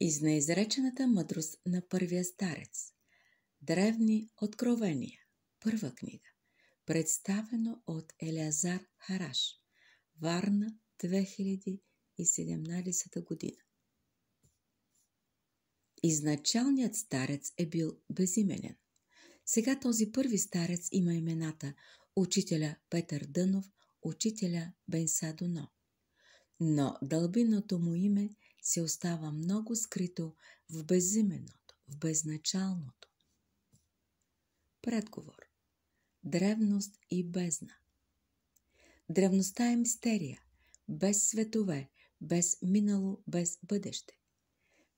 из неизречената мъдрост на първия старец. Древни откровения. Първа книга. Представено от Елеазар Хараш. Варна, 2017 година. Изначалният старец е бил безименен. Сега този първи старец има имената учителя Петър Дънов, учителя Бенса Но дълбиното му име се остава много скрито в безименото, в безначалното. Предговор Древност и бездна Древността е мистерия, без светове, без минало, без бъдеще.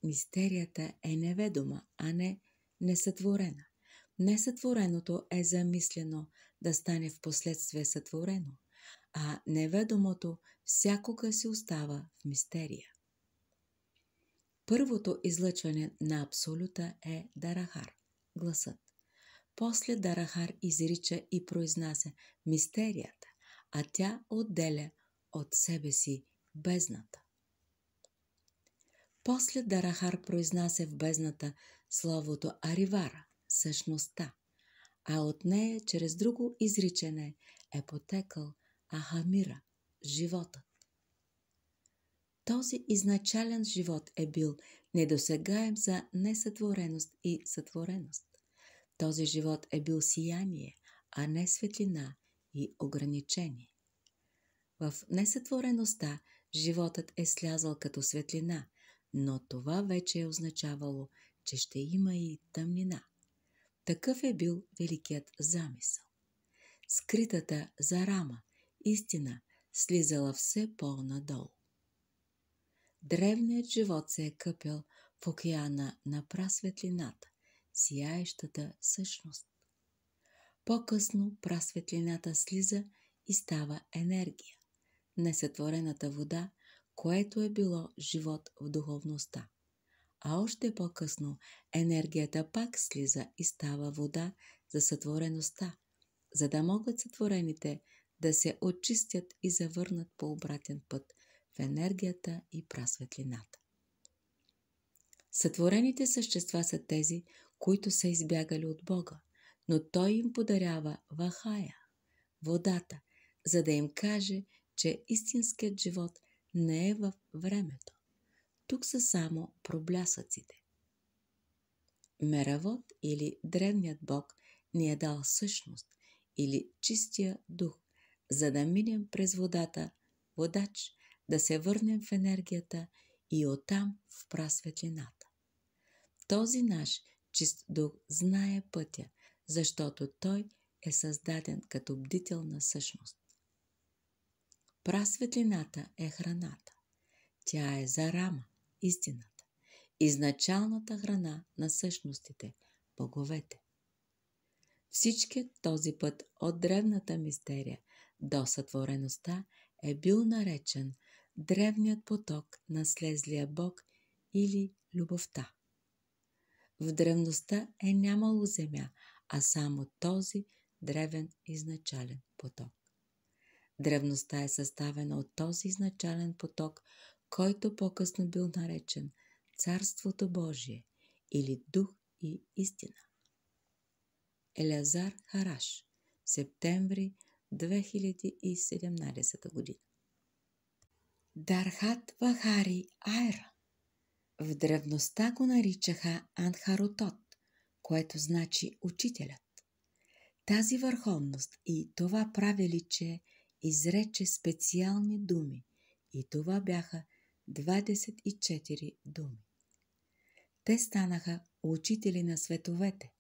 Мистерията е неведома, а не несътворена. Несътвореното е замислено да стане в последствие сътворено, а неведомото всякога си остава в мистерия. Първото излъчване на абсолюта е Дарахар – гласът. После Дарахар изрича и произнася мистерията, а тя отделя от себе си бездната. После Дарахар произнася в бездната словото Аривара – същността, а от нея чрез друго изричане е потекал Ахамира – животът. Този изначален живот е бил недосегаем за несътвореност и сътвореност. Този живот е бил сияние, а не светлина и ограничение. В несътвореността животът е слязал като светлина, но това вече е означавало, че ще има и тъмнина. Такъв е бил великият замисъл. Скритата за рама, истина, слизала все по-надолу. Древният живот се е къпял в океана на прасветлината, сияещата същност. По-късно прасветлината слиза и става енергия, несътворената вода, което е било живот в духовността. А още по-късно енергията пак слиза и става вода за сътвореността, за да могат сътворените да се очистят и завърнат по обратен път в енергията и прасветлината. Сътворените същества са тези, които са избягали от Бога, но Той им подарява вахая, водата, за да им каже, че истинският живот не е в времето. Тук са само проблясъците. Меравод или древният бог ни е дал същност или чистия дух, за да минем през водата, водач, да се върнем в енергията и оттам в прасветлината. Този наш чист дух знае пътя, защото той е създаден като бдителна същност. Прасветлината е храната. Тя е за рама, истината, изначалната храна на същностите, боговете. Всичкият този път от древната мистерия до сътвореността е бил наречен древният поток на слезлия бог или любовта. В древността е нямало земя, а само този древен изначален поток. Древността е съставена от този изначален поток, който по-късно бил наречен Царството Божие или Дух и Истина. Елязар Хараш, септември 2017 година Дархат Вахари Айра. В древността го наричаха Анхаротот, което значи учителят. Тази върховност и това правиличе изрече специални думи и това бяха 24 думи. Те станаха учители на световете,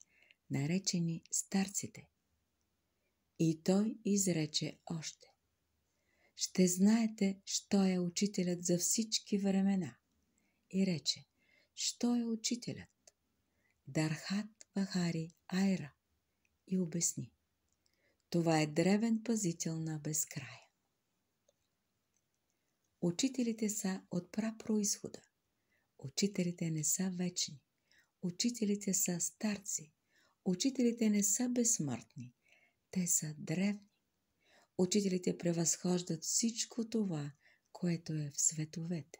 наречени старците. И той изрече още ще знаете, що е учителят за всички времена. И рече, що е учителят? Дархат Вахари Айра. И обясни. Това е древен пазител на безкрая. Учителите са от прапроизхода. Учителите не са вечни. Учителите са старци. Учителите не са безсмъртни. Те са древни. Учителите превъзхождат всичко това, което е в световете.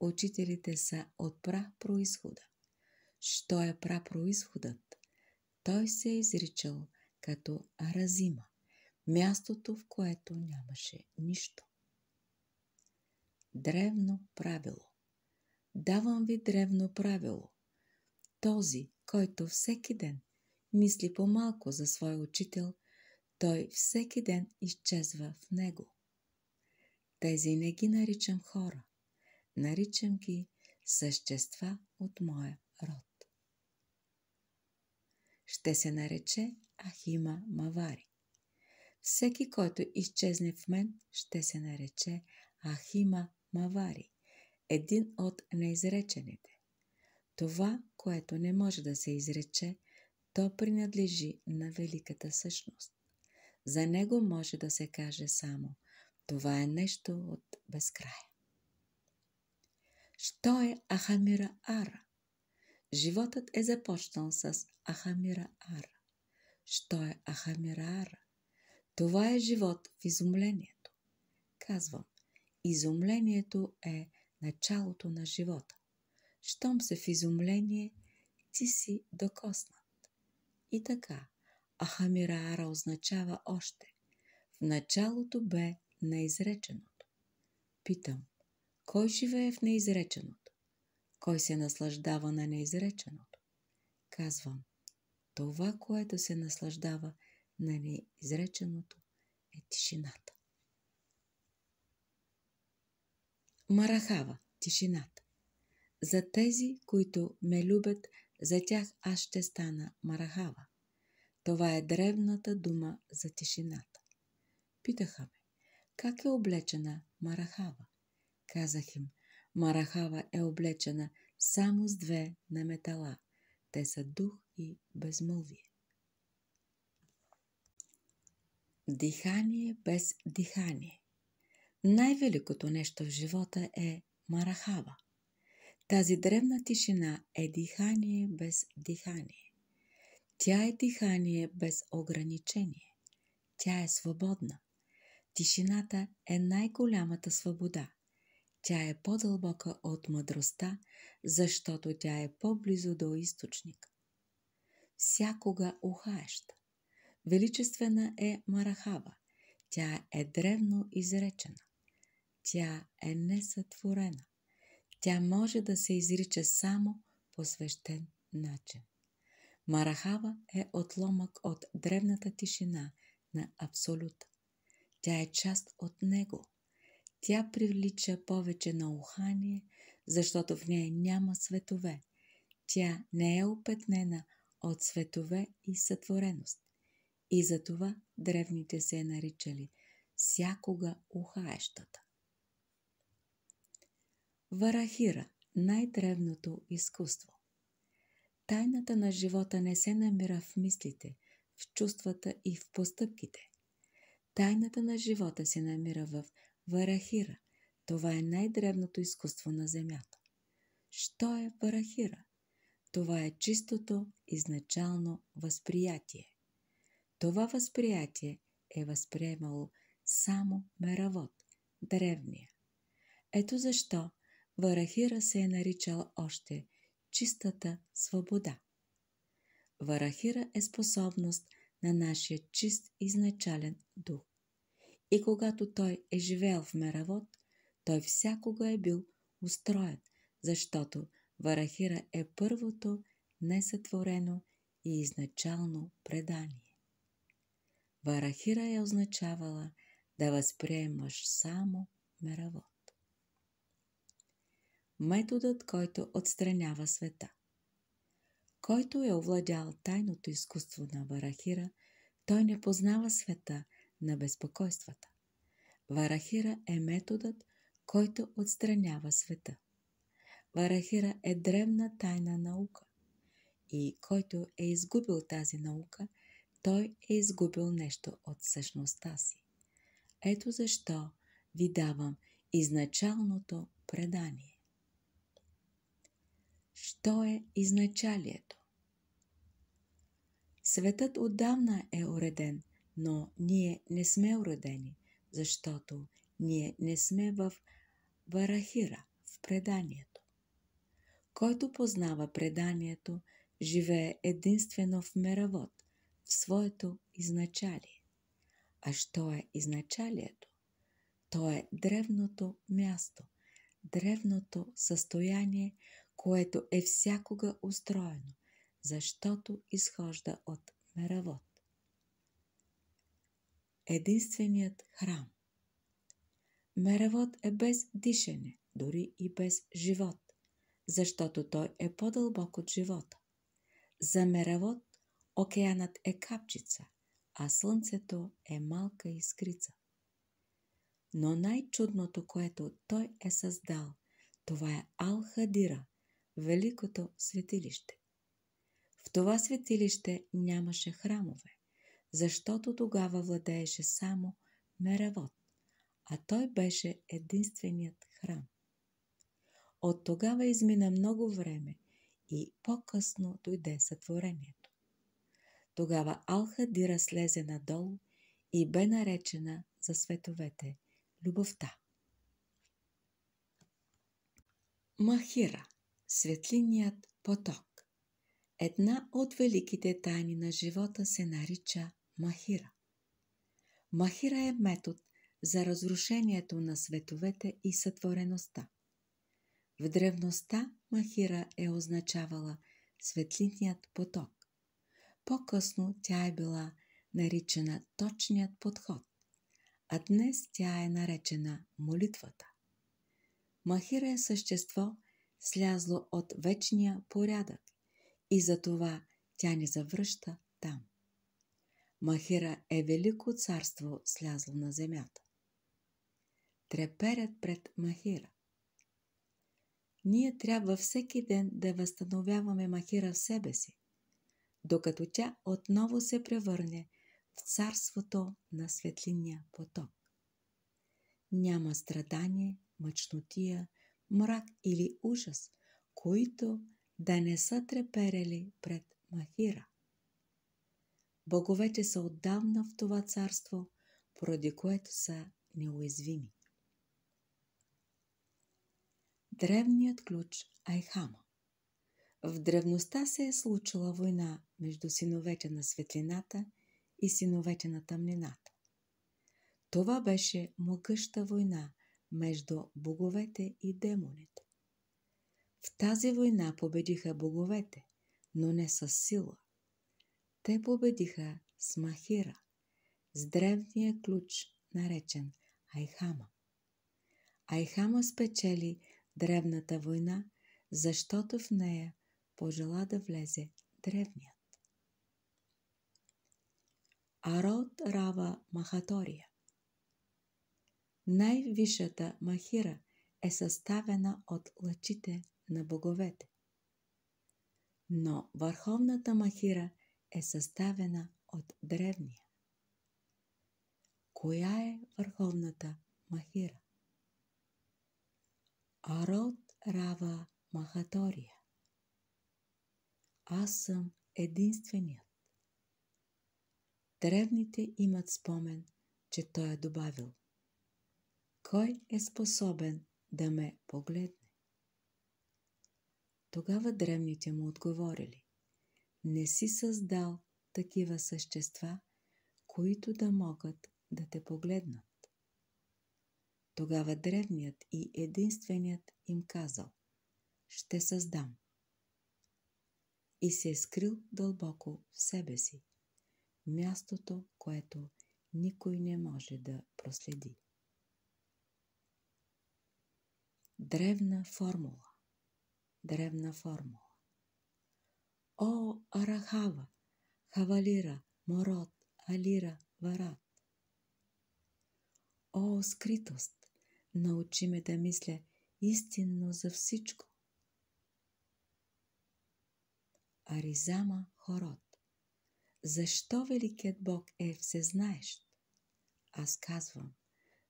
Учителите са от происхода. Що е происходът, Той се е изричал като Аразима, мястото в което нямаше нищо. Древно правило Давам ви древно правило. Този, който всеки ден мисли по-малко за своя учител, той всеки ден изчезва в него. Тези не ги наричам хора, наричам ги същества от моя род. Ще се нарече Ахима Мавари. Всеки, който изчезне в мен, ще се нарече Ахима Мавари, един от неизречените. Това, което не може да се изрече, то принадлежи на великата същност. За него може да се каже само това е нещо от безкрая. Що е Ахамира Ара? Животът е започнал с Ахамира Ара. Що е Ахамира Ара? Това е живот в изумлението. Казвам, изумлението е началото на живота. Щом се в изумление, ти си докоснат. И така, а означава още. В началото бе неизреченото. Питам, кой живее в неизреченото? Кой се наслаждава на неизреченото? Казвам, това, което се наслаждава на неизреченото, е тишината. Марахава – тишината. За тези, които ме любят, за тях аз ще стана Марахава. Това е древната дума за тишината. Питаха ме, как е облечена Марахава? Казах им, Марахава е облечена само с две на метала. Те са дух и безмълвие. Дихание без дихание. Най-великото нещо в живота е марахава. Тази древна тишина е дихание без дихание. Тя е дихание без ограничение. Тя е свободна. Тишината е най-голямата свобода. Тя е по-дълбока от мъдростта, защото тя е по-близо до източник. Всякога ухаеща. Величествена е Марахава. Тя е древно изречена. Тя е несътворена. Тя може да се изрича само по свещен начин. Марахава е отломък от древната тишина на Абсолюта. Тя е част от него. Тя привлича повече на ухание, защото в нея няма светове. Тя не е опетнена от светове и сътвореност. И затова древните се е наричали всякога ухаещата. Варахира – най-древното изкуство. Тайната на живота не се намира в мислите, в чувствата и в постъпките. Тайната на живота се намира в варахира. Това е най-древното изкуство на Земята. Що е варахира? Това е чистото изначално възприятие. Това възприятие е възприемало само Меравод, древния. Ето защо Варахира се е наричал още – чистата свобода. Варахира е способност на нашия чист изначален дух. И когато той е живеел в Меравод, той всякога е бил устроен, защото Варахира е първото несътворено и изначално предание. Варахира е означавала да възприемаш само Меравод методът, който отстранява света. Който е овладял тайното изкуство на Варахира, той не познава света на безпокойствата. Варахира е методът, който отстранява света. Варахира е древна тайна наука. И който е изгубил тази наука, той е изгубил нещо от същността си. Ето защо ви давам изначалното предание що е изначалието. Светът отдавна е уреден, но ние не сме уредени, защото ние не сме в Варахира, в преданието. Който познава преданието, живее единствено в меравод, в своето изначалие. А що е изначалието? То е древното място, древното състояние, което е всякога устроено, защото изхожда от меравод. Единственият храм. Меравод е без дишане, дори и без живот, защото той е по-дълбок от живота. За меравод океанът е капчица, а слънцето е малка искрица. Но най-чудното, което той е създал, това е Алхадира, Великото светилище. В това светилище нямаше храмове, защото тогава владееше само Меравод, а той беше единственият храм. От тогава измина много време и по-късно дойде сътворението. Тогава Алхадира слезе надолу и бе наречена за световете любовта. Махира – Светлиният поток Една от великите тайни на живота се нарича Махира. Махира е метод за разрушението на световете и сътвореността. В древността Махира е означавала светлиният поток. По-късно тя е била наричана точният подход, а днес тя е наречена молитвата. Махира е същество – слязло от вечния порядък и затова тя не завръща там. Махира е велико царство слязло на земята. Треперят пред Махира. Ние трябва всеки ден да възстановяваме Махира в себе си, докато тя отново се превърне в царството на светлиния поток. Няма страдание, мъчнотия, мрак или ужас, които да не са треперели пред Махира. Боговете са отдавна в това царство, поради което са неуязвими. Древният ключ Айхама В древността се е случила война между синовете на светлината и синовете на тъмнината. Това беше могъща война между боговете и демоните. В тази война победиха боговете, но не с сила. Те победиха с махира, с древния ключ, наречен Айхама. Айхама спечели древната война, защото в нея пожела да влезе древният. Арод Рава Махатория най-висшата махира е съставена от лъчите на боговете. Но върховната махира е съставена от древния. Коя е върховната махира? Арод Рава Махатория. Аз съм единственият. Древните имат спомен, че той е добавил кой е способен да ме погледне? Тогава древните му отговорили. Не си създал такива същества, които да могат да те погледнат. Тогава древният и единственият им казал «Ще създам». И се е скрил дълбоко в себе си, мястото, което никой не може да проследи. Древна формула. Древна формула. О, Арахава, Хавалира, Мород, Алира, Варат. О, скритост, научи ме да мисля истинно за всичко. Аризама Хород. Защо Великият Бог е всезнаещ? Аз казвам,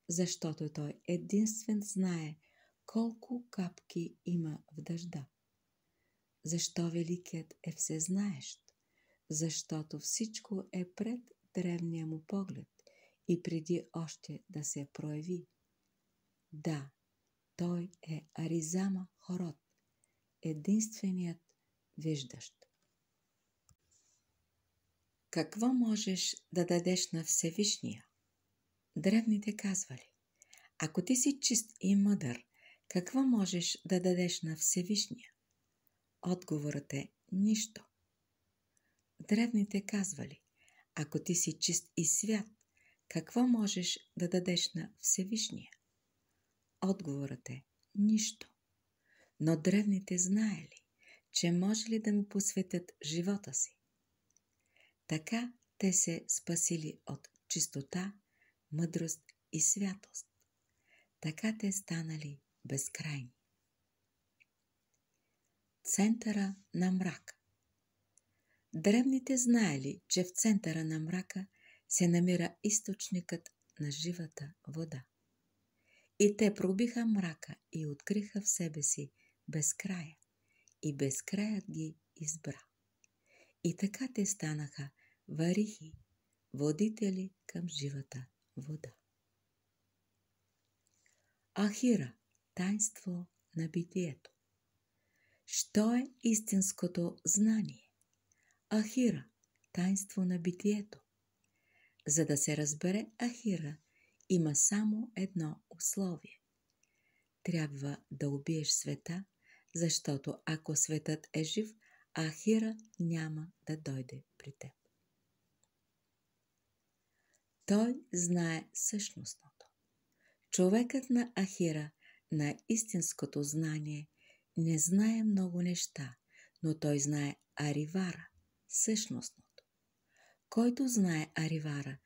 защото Той единствен знае – колко капки има в дъжда. Защо Великият е всезнаещ? Защото всичко е пред древния му поглед и преди още да се прояви. Да, той е Аризама Хорот, единственият виждащ. Какво можеш да дадеш на Всевишния? Древните казвали, ако ти си чист и мъдър, какво можеш да дадеш на Всевишния? Отговорът е нищо. Древните казвали, ако ти си чист и свят, какво можеш да дадеш на Всевишния? Отговорът е нищо. Но древните знаели, че може ли да му посветят живота си. Така те се спасили от чистота, мъдрост и святост. Така те станали безкрайни. Центъра на мрака Древните знаели, че в центъра на мрака се намира източникът на живата вода. И те пробиха мрака и откриха в себе си безкрая. И безкраят ги избра. И така те станаха варихи, водители към живата вода. Ахира тайнство на битието. Що е истинското знание? Ахира – тайнство на битието. За да се разбере Ахира, има само едно условие. Трябва да убиеш света, защото ако светът е жив, Ахира няма да дойде при теб. Той знае същностното. Човекът на Ахира на истинското знание не знае много неща, но той знае Аривара, същностното. Който знае Аривара,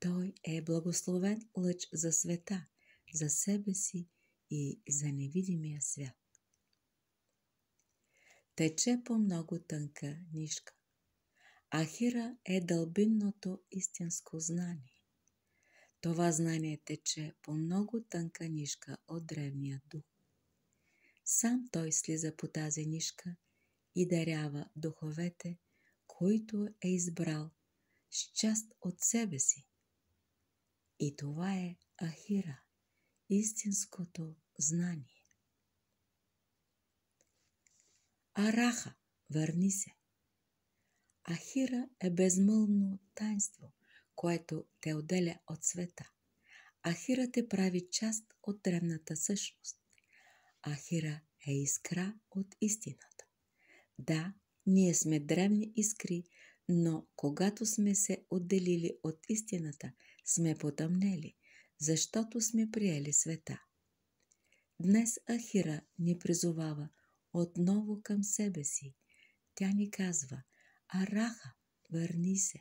той е благословен лъч за света, за себе си и за невидимия свят. Тече по много тънка нишка. Ахира е дълбинното истинско знание. Това знание тече по много тънка нишка от древния дух. Сам той слиза по тази нишка и дарява духовете, които е избрал с част от себе си. И това е Ахира, истинското знание. Араха, върни се. Ахира е безмълно таинство – което те отделя от света. Ахира те прави част от древната същност. Ахира е искра от истината. Да, ние сме древни искри, но когато сме се отделили от истината, сме потъмнели, защото сме приели света. Днес Ахира ни призовава отново към себе си. Тя ни казва, Араха, върни се.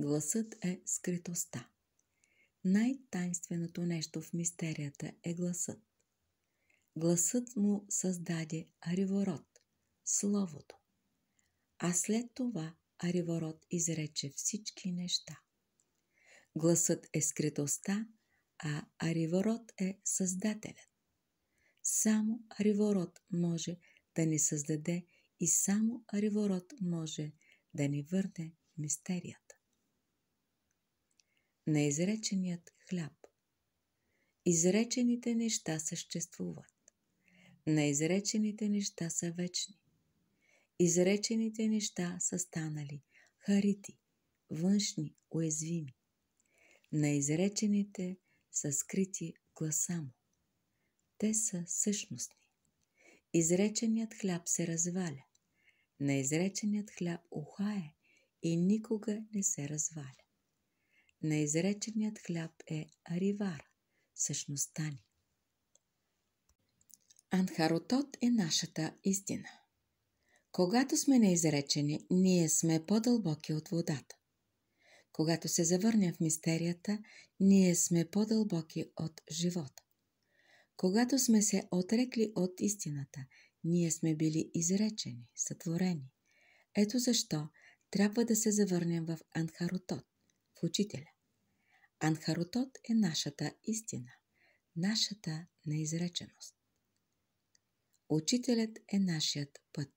Гласът е скритостта. Най-тайнственото нещо в мистерията е гласът. Гласът му създаде Ариворот, Словото. А след това Ариворот изрече всички неща. Гласът е скритостта, а Ариворот е Създателят. Само Ариворот може да ни създаде и само Ариворот може да ни върне мистерията на изреченият хляб. Изречените неща съществуват. На изречените неща са вечни. Изречените неща са станали харити, външни, уязвими. На изречените са скрити гласа му. Те са същностни. Изреченият хляб се разваля. На изреченият хляб ухае и никога не се разваля изреченият хляб е аривар, същността ни. Анхаротот е нашата истина. Когато сме неизречени, ние сме по-дълбоки от водата. Когато се завърнем в мистерията, ние сме по-дълбоки от живота. Когато сме се отрекли от истината, ние сме били изречени, сътворени. Ето защо трябва да се завърнем в Анхаротот, в учителя. Анхаротот е нашата истина, нашата неизреченост. Учителят е нашият път.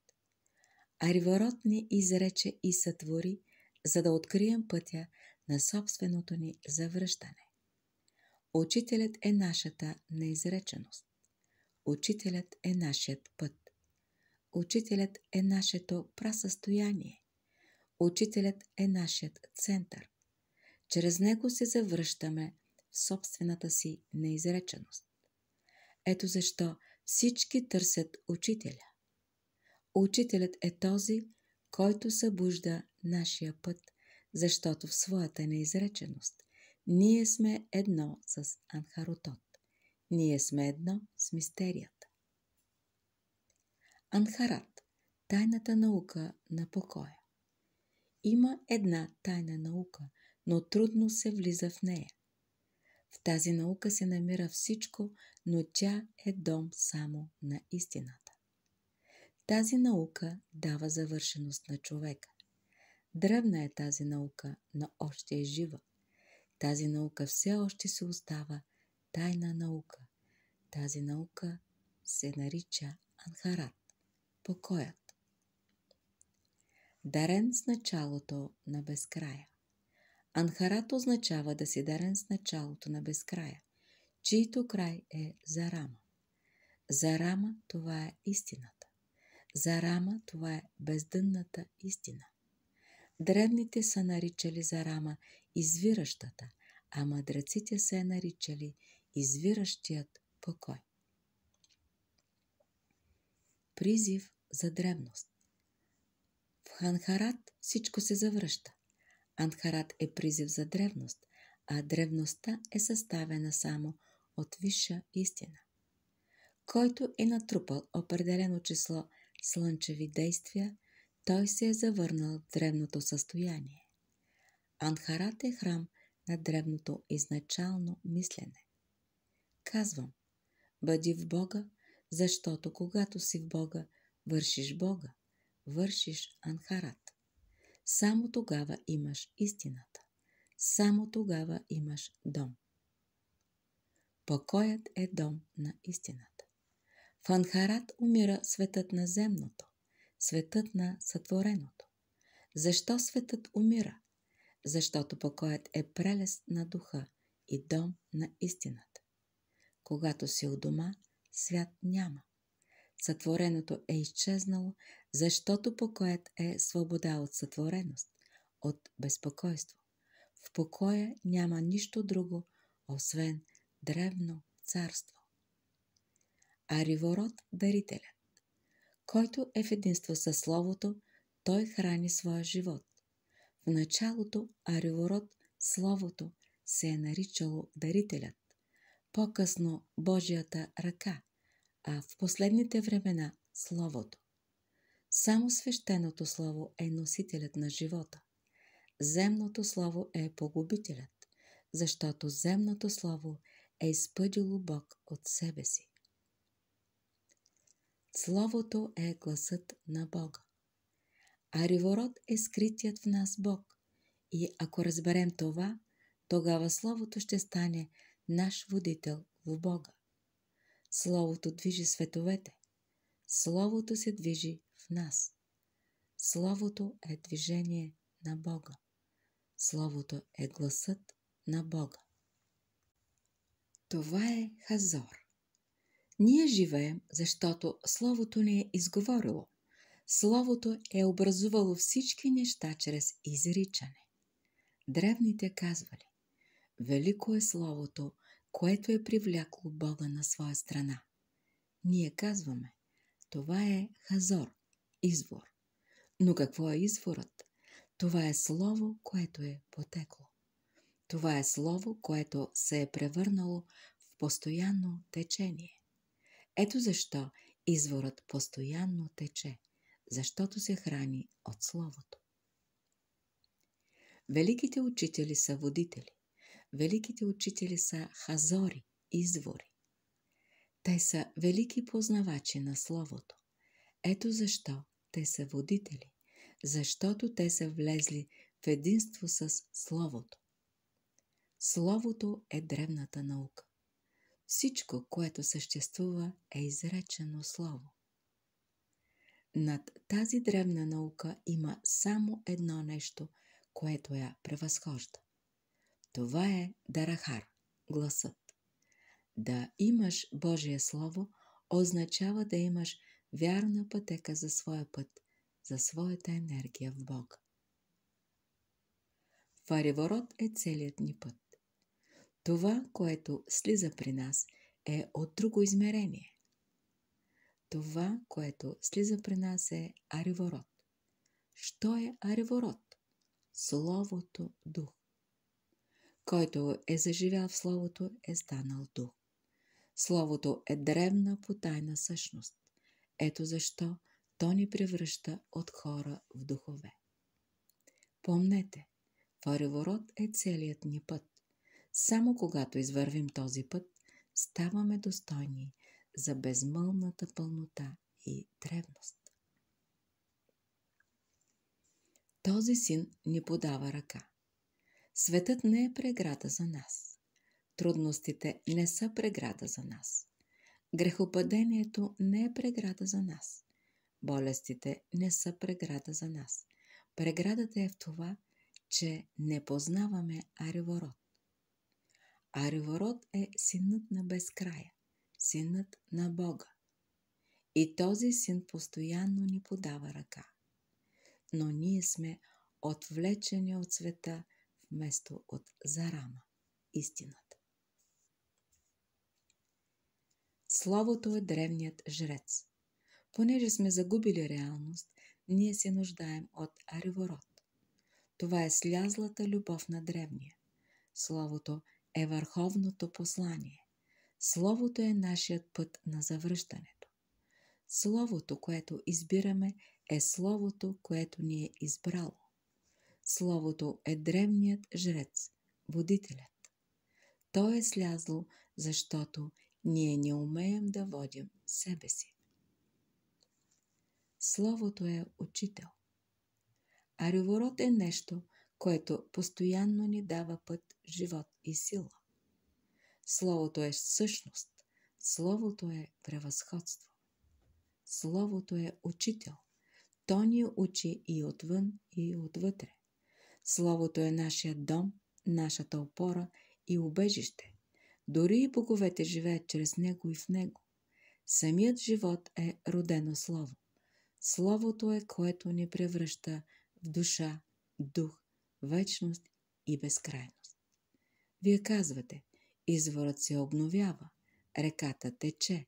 Ариворот ни изрече и сътвори, за да открием пътя на собственото ни завръщане. Учителят е нашата неизреченост. Учителят е нашият път. Учителят е нашето прасъстояние. Учителят е нашият център. Чрез него се завръщаме в собствената си неизреченост. Ето защо всички търсят учителя. Учителят е този, който събужда нашия път, защото в своята неизреченост ние сме едно с Анхаротот. Ние сме едно с мистерията. Анхарат – тайната наука на покоя. Има една тайна наука, но трудно се влиза в нея. В тази наука се намира всичко, но тя е дом само на истината. Тази наука дава завършеност на човека. Древна е тази наука, но още е жива. Тази наука все още се остава тайна наука. Тази наука се нарича Анхарат, покоят. Дарен с началото на безкрая. Анхарат означава да си дарен с началото на безкрая, чийто край е Зарама. Зарама това е истината. Зарама това е бездънната истина. Древните са наричали Зарама извиращата, а мъдреците се е наричали извиращият покой. Призив за древност В Ханхарат всичко се завръща. Анхарат е призив за древност, а древността е съставена само от висша истина. Който е натрупал определено число слънчеви действия, той се е завърнал в древното състояние. Анхарат е храм на древното изначално мислене. Казвам, бъди в Бога, защото когато си в Бога, вършиш Бога, вършиш Анхарат. Само тогава имаш истината. Само тогава имаш дом. Покоят е дом на истината. В Анхарат умира светът на земното, светът на сътвореното. Защо светът умира? Защото покоят е прелест на духа и дом на истината. Когато си у дома, свят няма. Сътвореното е изчезнало, защото покоят е свобода от сътвореност, от безпокойство. В покоя няма нищо друго, освен древно царство. Ариворот дарителят. Който е в единство със Словото, той храни своя живот. В началото Ариворот – Словото се е наричало дарителят, по-късно Божията ръка, а в последните времена – Словото. Само свещеното слово е носителят на живота. Земното слово е погубителят, защото земното слово е изпъдило Бог от себе си. Словото е гласът на Бога. А Ривород е скритият в нас Бог. И ако разберем това, тогава Словото ще стане наш водител в Бога. Словото движи световете. Словото се движи нас. Словото е движение на Бога. Словото е гласът на Бога. Това е Хазор. Ние живеем, защото Словото ни е изговорило. Словото е образувало всички неща чрез изричане. Древните казвали Велико е Словото, което е привлякло Бога на своя страна. Ние казваме Това е Хазор извор. Но какво е изворът? Това е слово, което е потекло. Това е слово, което се е превърнало в постоянно течение. Ето защо изворът постоянно тече, защото се храни от Словото. Великите учители са водители. Великите учители са хазори, извори. Те са велики познавачи на Словото. Ето защо те са водители, защото те са влезли в единство с Словото. Словото е древната наука. Всичко, което съществува, е изречено Слово. Над тази древна наука има само едно нещо, което я превъзхожда. Това е Дарахар, гласът. Да имаш Божие Слово означава да имаш вярна пътека за своя път, за своята енергия в Бог. Фареворот е целият ни път. Това, което слиза при нас, е от друго измерение. Това, което слиза при нас е ареворот. Що е ареворот? Словото дух. Който е заживял в Словото, е станал дух. Словото е древна потайна същност. Ето защо то ни превръща от хора в духове. Помнете, Фарилород е целият ни път. Само когато извървим този път, ставаме достойни за безмълната пълнота и древност. Този син ни подава ръка. Светът не е преграда за нас. Трудностите не са преграда за нас. Грехопадението не е преграда за нас. Болестите не са преграда за нас. Преградата е в това, че не познаваме Ариворот. Аревород е синът на безкрая, синът на Бога. И този син постоянно ни подава ръка. Но ние сме отвлечени от света вместо от зарама, истината. Словото е древният жрец. Понеже сме загубили реалност, ние се нуждаем от Ариворот. Това е слязлата любов на древния. Словото е върховното послание. Словото е нашият път на завръщането. Словото, което избираме, е Словото, което ни е избрало. Словото е древният жрец, водителят. Той е слязло, защото ние не умеем да водим себе си. Словото е учител. А реворот е нещо, което постоянно ни дава път, живот и сила. Словото е същност. Словото е превъзходство. Словото е учител. То ни учи и отвън, и отвътре. Словото е нашия дом, нашата опора и убежище. Дори и боговете живеят чрез него и в него. Самият живот е родено слово. Словото е, което ни превръща в душа, дух, вечност и безкрайност. Вие казвате, изворът се обновява, реката тече.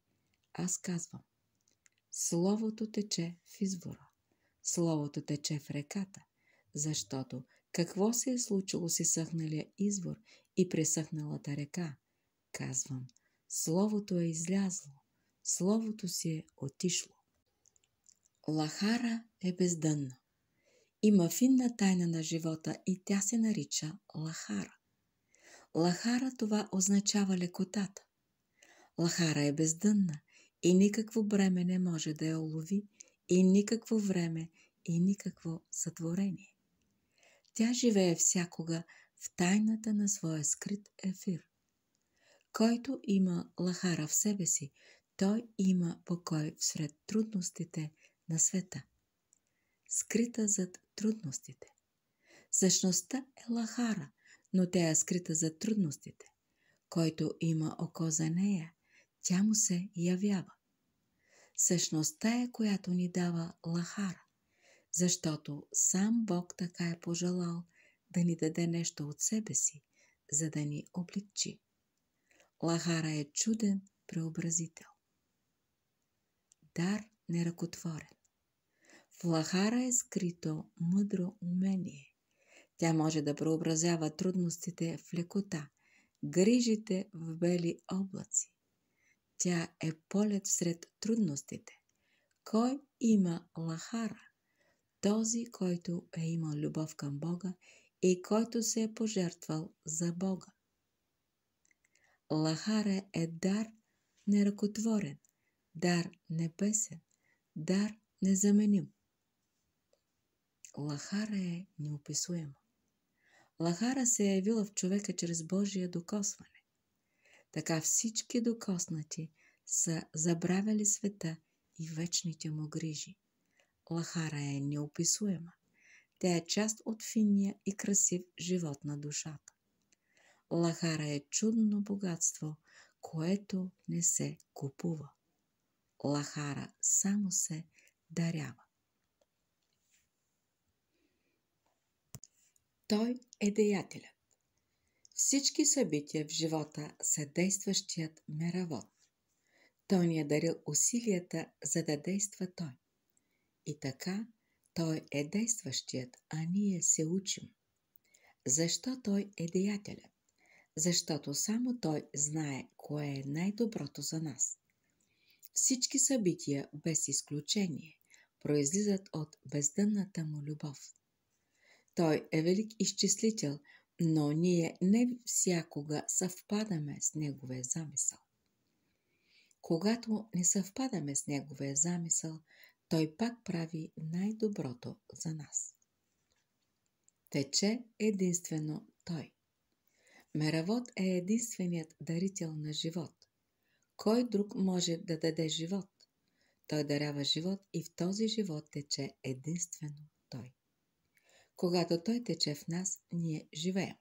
Аз казвам, Словото тече в извора. Словото тече в реката, защото какво се е случило с изсъхналия извор и пресъхналата река? Казвам, словото е излязло, словото си е отишло. Лахара е бездънна. Има финна тайна на живота и тя се нарича лахара. Лахара това означава лекотата. Лахара е бездънна и никакво бреме не може да я улови, и никакво време, и никакво сътворение. Тя живее всякога в тайната на своя скрит ефир. Който има лахара в себе си, той има покой сред трудностите на света. Скрита зад трудностите. Същността е лахара, но тя е скрита зад трудностите. Който има око за нея, тя му се явява. Същността е, която ни дава лахара, защото сам Бог така е пожелал да ни даде нещо от себе си, за да ни облегчи. Лахара е чуден преобразител. Дар неръкотворен. В Лахара е скрито мъдро умение. Тя може да преобразява трудностите в лекота, грижите в бели облаци. Тя е полет сред трудностите. Кой има Лахара? Този, който е имал любов към Бога и който се е пожертвал за Бога. Лахара е дар неръкотворен, дар небесен, дар незаменим. Лахара е неописуема. Лахара се е явила в човека чрез Божие докосване. Така всички докоснати са забравили света и вечните му грижи. Лахара е неописуема. Тя е част от финия и красив живот на душата. Лахара е чудно богатство, което не се купува. Лахара само се дарява. Той е деятелят. Всички събития в живота са действащият меравод. Той ни е дарил усилията, за да действа той. И така той е действащият, а ние се учим. Защо той е деятелят? защото само Той знае кое е най-доброто за нас. Всички събития, без изключение, произлизат от бездънната му любов. Той е велик изчислител, но ние не всякога съвпадаме с Неговия замисъл. Когато не съвпадаме с Неговия замисъл, Той пак прави най-доброто за нас. Тече единствено Той. Меравод е единственият дарител на живот. Кой друг може да даде живот? Той дарява живот и в този живот тече единствено Той. Когато Той тече в нас, ние живеем.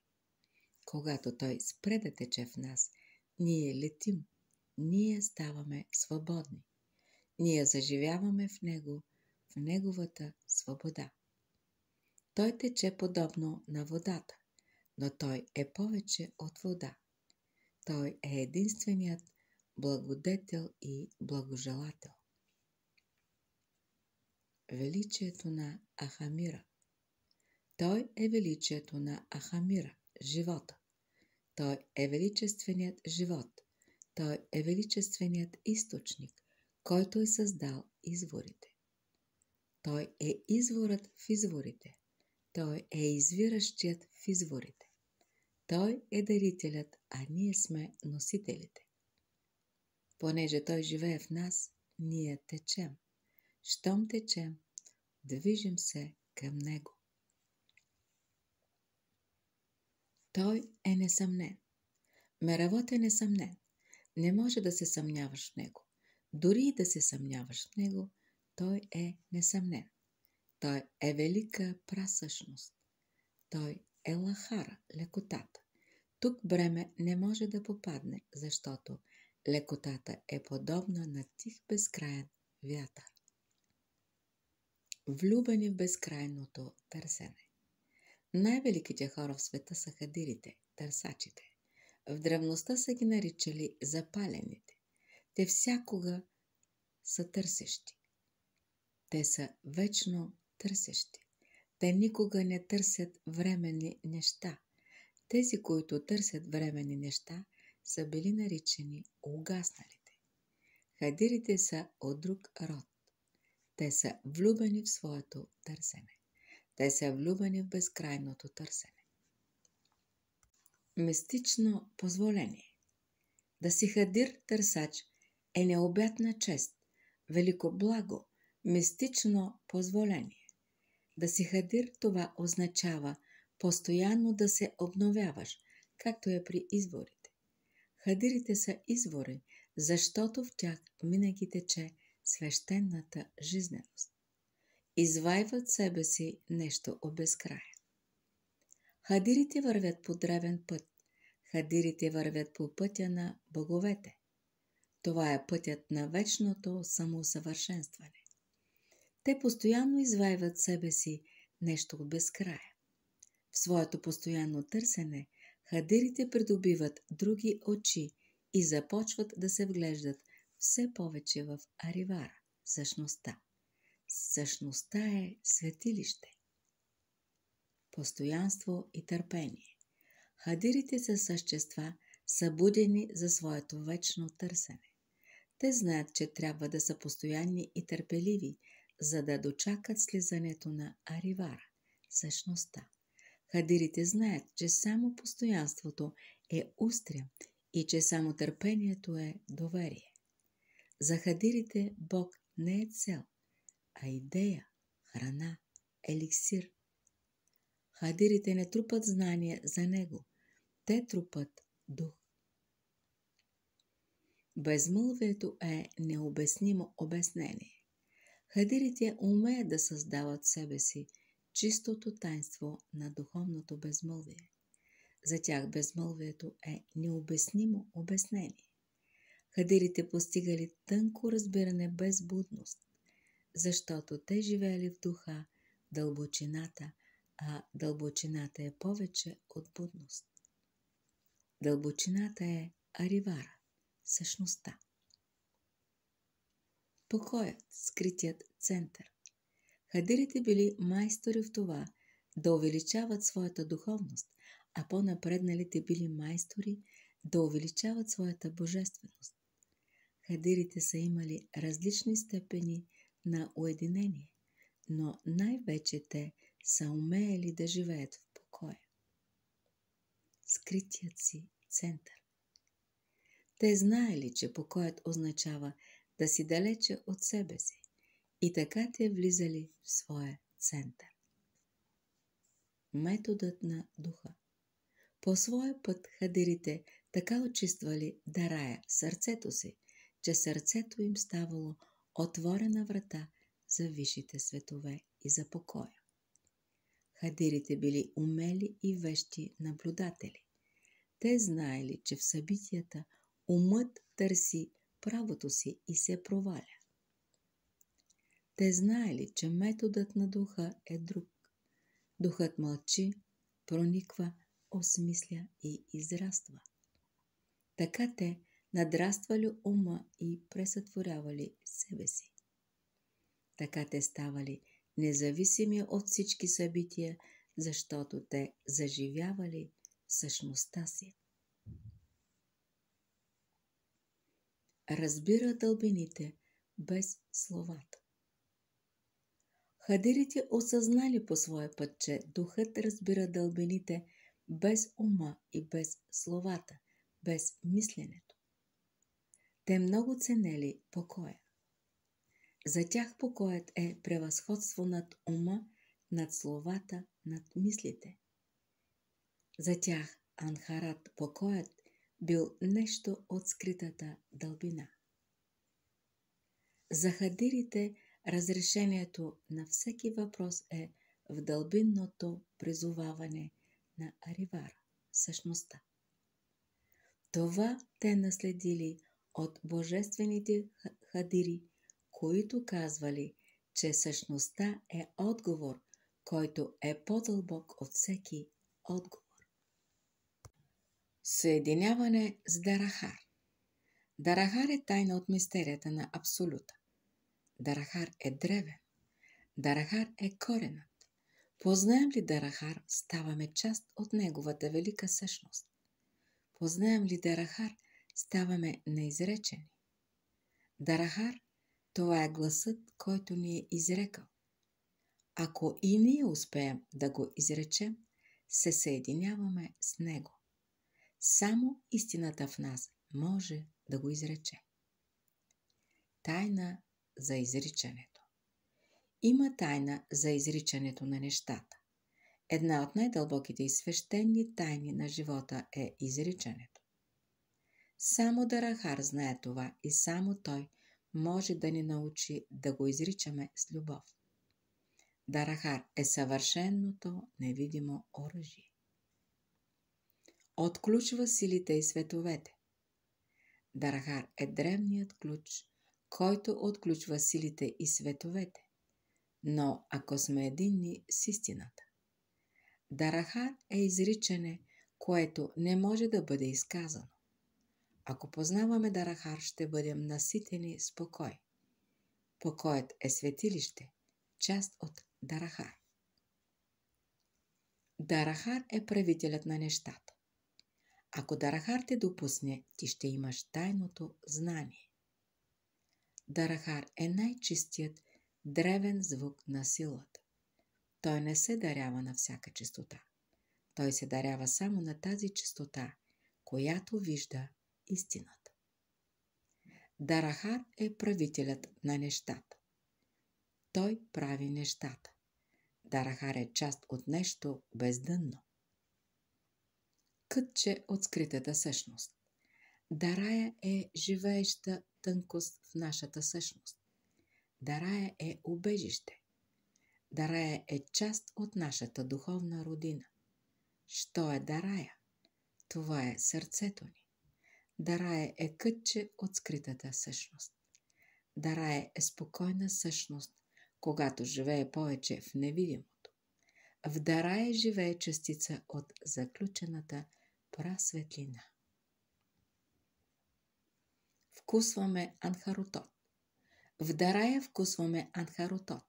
Когато Той спре да тече в нас, ние летим. Ние ставаме свободни. Ние заживяваме в Него, в Неговата свобода. Той тече подобно на водата но той е повече от вода. Той е единственият благодетел и благожелател. Величието на Ахамира Той е величието на Ахамира, живота. Той е величественият живот. Той е величественият източник, който е създал изворите. Той е изворът в изворите. Той е извиращият в изворите. Той е дарителят, а ние сме носителите. Понеже Той живее в нас, ние течем. Щом течем, движим се към Него. Той е несъмнен. Меравот е несъмнен. Не може да се съмняваш в Него. Дори и да се съмняваш в Него, Той е несъмнен. Той е велика прасъщност. Той Елахара – лекотата. Тук бреме не може да попадне, защото лекотата е подобна на тих безкраен вятър. Влюбени в безкрайното търсене. Най-великите хора в света са хадирите, търсачите. В древността са ги наричали запалените. Те всякога са търсещи. Те са вечно търсещи. Те никога не търсят временни неща. Тези, които търсят временни неща, са били наричани угасналите. Хадирите са от друг род. Те са влюбени в своето търсене. Те са влюбени в безкрайното търсене. Мистично позволение Да си хадир търсач е необятна чест, велико благо, мистично позволение. Да си хадир това означава постоянно да се обновяваш, както е при изворите. Хадирите са извори, защото в тях винаги тече свещената жизненост. Извайват себе си нещо обезкрая. Хадирите вървят по древен път. Хадирите вървят по пътя на боговете. Това е пътят на вечното самосъвършенстване. Те постоянно извайват себе си нещо от безкрая. В своето постоянно търсене хадирите придобиват други очи и започват да се вглеждат все повече в аривара, същността. Същността е светилище. Постоянство и търпение. Хадирите са същества, събудени за своето вечно търсене. Те знаят, че трябва да са постоянни и търпеливи, за да дочакат слизането на Аривара, същността. Хадирите знаят, че само постоянството е устря и че само търпението е доверие. За хадирите Бог не е цел, а идея, храна, еликсир. Хадирите не трупат знание за него, те трупат дух. Безмълвието е необяснимо обяснение. Хадирите умеят да създават себе си чистото тайнство на духовното безмълвие. За тях безмълвието е необяснимо обяснение. Хадирите постигали тънко разбиране без будност, защото те живеели в духа, дълбочината, а дълбочината е повече от будност. Дълбочината е аривара, същността покоят, скритият център. Хадирите били майстори в това да увеличават своята духовност, а по-напредналите били майстори да увеличават своята божественост. Хадирите са имали различни степени на уединение, но най-вече те са умеели да живеят в покоя. Скритият си център. Те знаели, че покоят означава – да си далече от себе си и така те влизали в своя център. Методът на духа По своя път хадирите така очиствали дарая сърцето си, че сърцето им ставало отворена врата за висшите светове и за покоя. Хадирите били умели и вещи наблюдатели. Те знаели, че в събитията умът търси правото си и се проваля. Те знаели, че методът на духа е друг. Духът мълчи, прониква, осмисля и израства. Така те надраствали ума и пресътворявали себе си. Така те ставали независими от всички събития, защото те заживявали същността си. разбира дълбините без словата. Хадирите осъзнали по своя път, че духът разбира дълбините без ума и без словата, без мисленето. Те много ценели покоя. За тях покоят е превъзходство над ума, над словата, над мислите. За тях анхарат покоят бил нещо от скритата дълбина. За хадирите разрешението на всеки въпрос е в дълбинното призоваване на Аривара, същността. Това те наследили от божествените хадири, които казвали, че същността е отговор, който е по-дълбок от всеки отговор. Съединяване с Дарахар Дарахар е тайна от мистерията на Абсолюта. Дарахар е древен. Дарахар е коренът. Познаем ли Дарахар, ставаме част от неговата велика същност. Познаем ли Дарахар, ставаме неизречени. Дарахар – това е гласът, който ни е изрекал. Ако и ние успеем да го изречем, се съединяваме с него. Само истината в нас може да го изрече. Тайна за изричането. Има тайна за изричането на нещата. Една от най-дълбоките и свещени тайни на живота е изричането. Само Дарахар знае това и само той може да ни научи да го изричаме с любов. Дарахар е съвършеното невидимо оръжие отключва силите и световете. Дарахар е древният ключ, който отключва силите и световете. Но ако сме единни с истината. Дарахар е изричане, което не може да бъде изказано. Ако познаваме Дарахар, ще бъдем наситени с покой. Покоят е светилище, част от Дарахар. Дарахар е правителят на нещата. Ако Дарахар те допусне, ти ще имаш тайното знание. Дарахар е най-чистият древен звук на силата. Той не се дарява на всяка чистота. Той се дарява само на тази чистота, която вижда истината. Дарахар е правителят на нещата. Той прави нещата. Дарахар е част от нещо бездънно кътче от скритата същност. Дарая е живееща тънкост в нашата същност. Дарая е убежище. Дарая е част от нашата духовна родина. Що е дарая? Това е сърцето ни. Дарая е кътче от скритата същност. Дарая е спокойна същност, когато живее повече в невидимото. В Дарая живее частица от заключената – добра светлина. Вкусваме анхаротот. В дарая вкусваме анхарутот,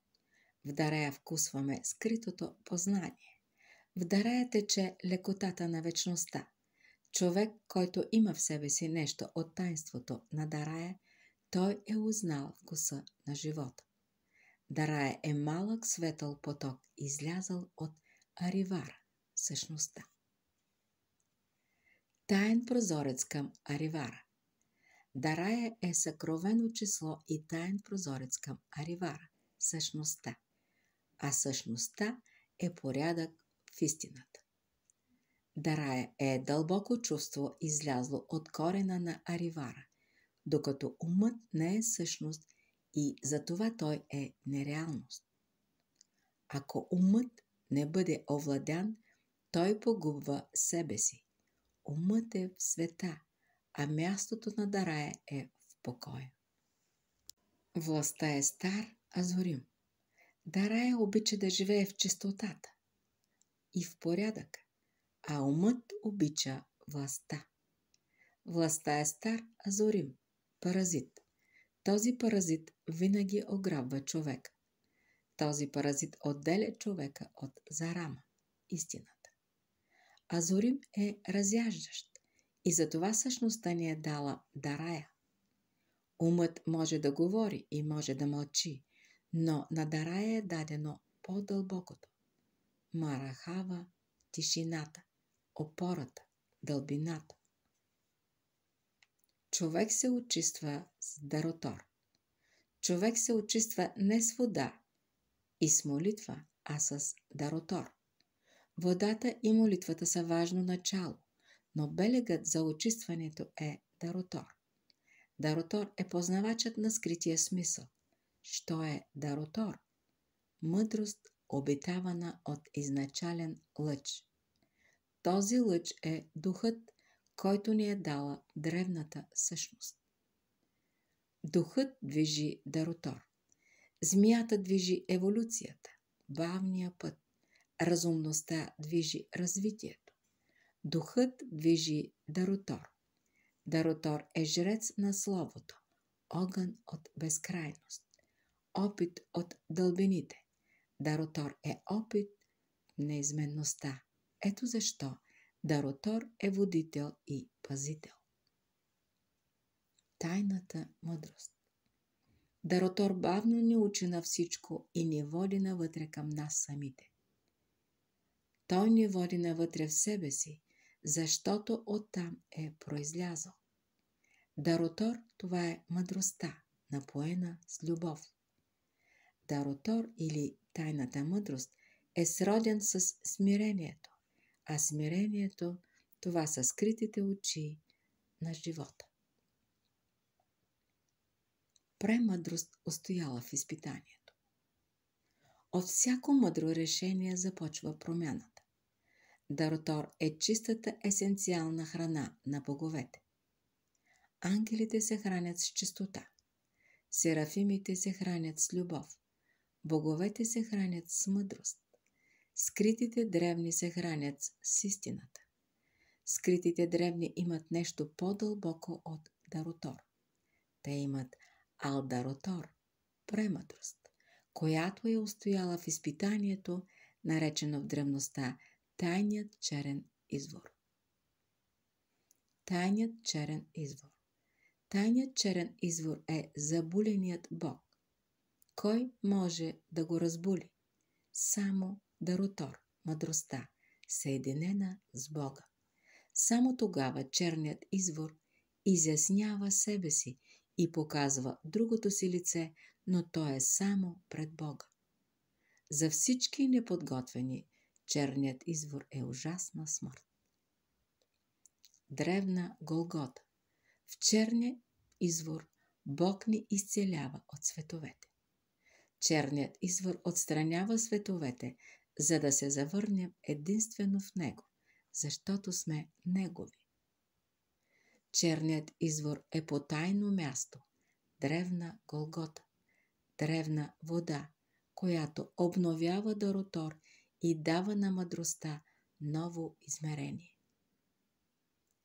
В дарая вкусваме скритото познание. В дарая тече лекотата на вечността. Човек, който има в себе си нещо от тайнството на дарая, той е узнал вкуса на живота. Дарая е малък светъл поток, излязъл от аривара, същността таен прозорец към Аривара. Дарая е съкровено число и таен прозорец към Аривара – същността. А същността е порядък в истината. Дарая е дълбоко чувство, излязло от корена на Аривара, докато умът не е същност и затова той е нереалност. Ако умът не бъде овладян, той погубва себе си умът е в света, а мястото на Дарая е, е в покоя. Властта е стар, а зорим. Дарая е обича да живее в чистотата и в порядък, а умът обича властта. Властта е стар, а зорим. Паразит. Този паразит винаги ограбва човек. Този паразит отделя човека от зарама. Истина. Азорим е разяждащ и за това същността ни е дала дарая. Умът може да говори и може да мълчи, но на дарая е дадено по-дълбокото. Марахава – тишината, опората, дълбината. Човек се очиства с даротор. Човек се очиства не с вода и с молитва, а с даротор. Водата и молитвата са важно начало, но белегът за очистването е даротор. Даротор е познавачът на скрития смисъл. Що е даротор? Мъдрост, обитавана от изначален лъч. Този лъч е духът, който ни е дала древната същност. Духът движи даротор. Змията движи еволюцията, бавния път. Разумността движи развитието. Духът движи даротор. Даротор е жрец на Словото, огън от безкрайност, опит от дълбините. Даротор е опит неизменността. Ето защо Даротор е водител и пазител. Тайната мъдрост Даротор бавно ни учи на всичко и ни води навътре към нас самите. Той ни води навътре в себе си, защото оттам е произлязъл. Даротор – това е мъдростта, напоена с любов. Даротор или тайната мъдрост е сроден с смирението, а смирението – това са скритите очи на живота. Премъдрост устояла в изпитанието. От всяко мъдро решение започва промяна. Даротор е чистата есенциална храна на боговете. Ангелите се хранят с чистота. Серафимите се хранят с любов. Боговете се хранят с мъдрост. Скритите древни се хранят с истината. Скритите древни имат нещо по-дълбоко от даротор. Те имат алдаротор – премъдрост, която е устояла в изпитанието, наречено в древността – Тайният черен извор. Тайният черен извор. Тайният черен извор е забуленият Бог. Кой може да го разбули? Само Дарутор, мъдростта, съединена с Бога. Само тогава черният извор изяснява себе си и показва другото си лице, но то е само пред Бога. За всички неподготвени Черният извор е ужасна смърт. Древна Голгота. В черния извор Бог ни изцелява от световете. Черният извор отстранява световете, за да се завърнем единствено в Него, защото сме Негови. Черният извор е потайно място, древна Голгота, древна вода, която обновява Доротор и дава на мъдростта ново измерение.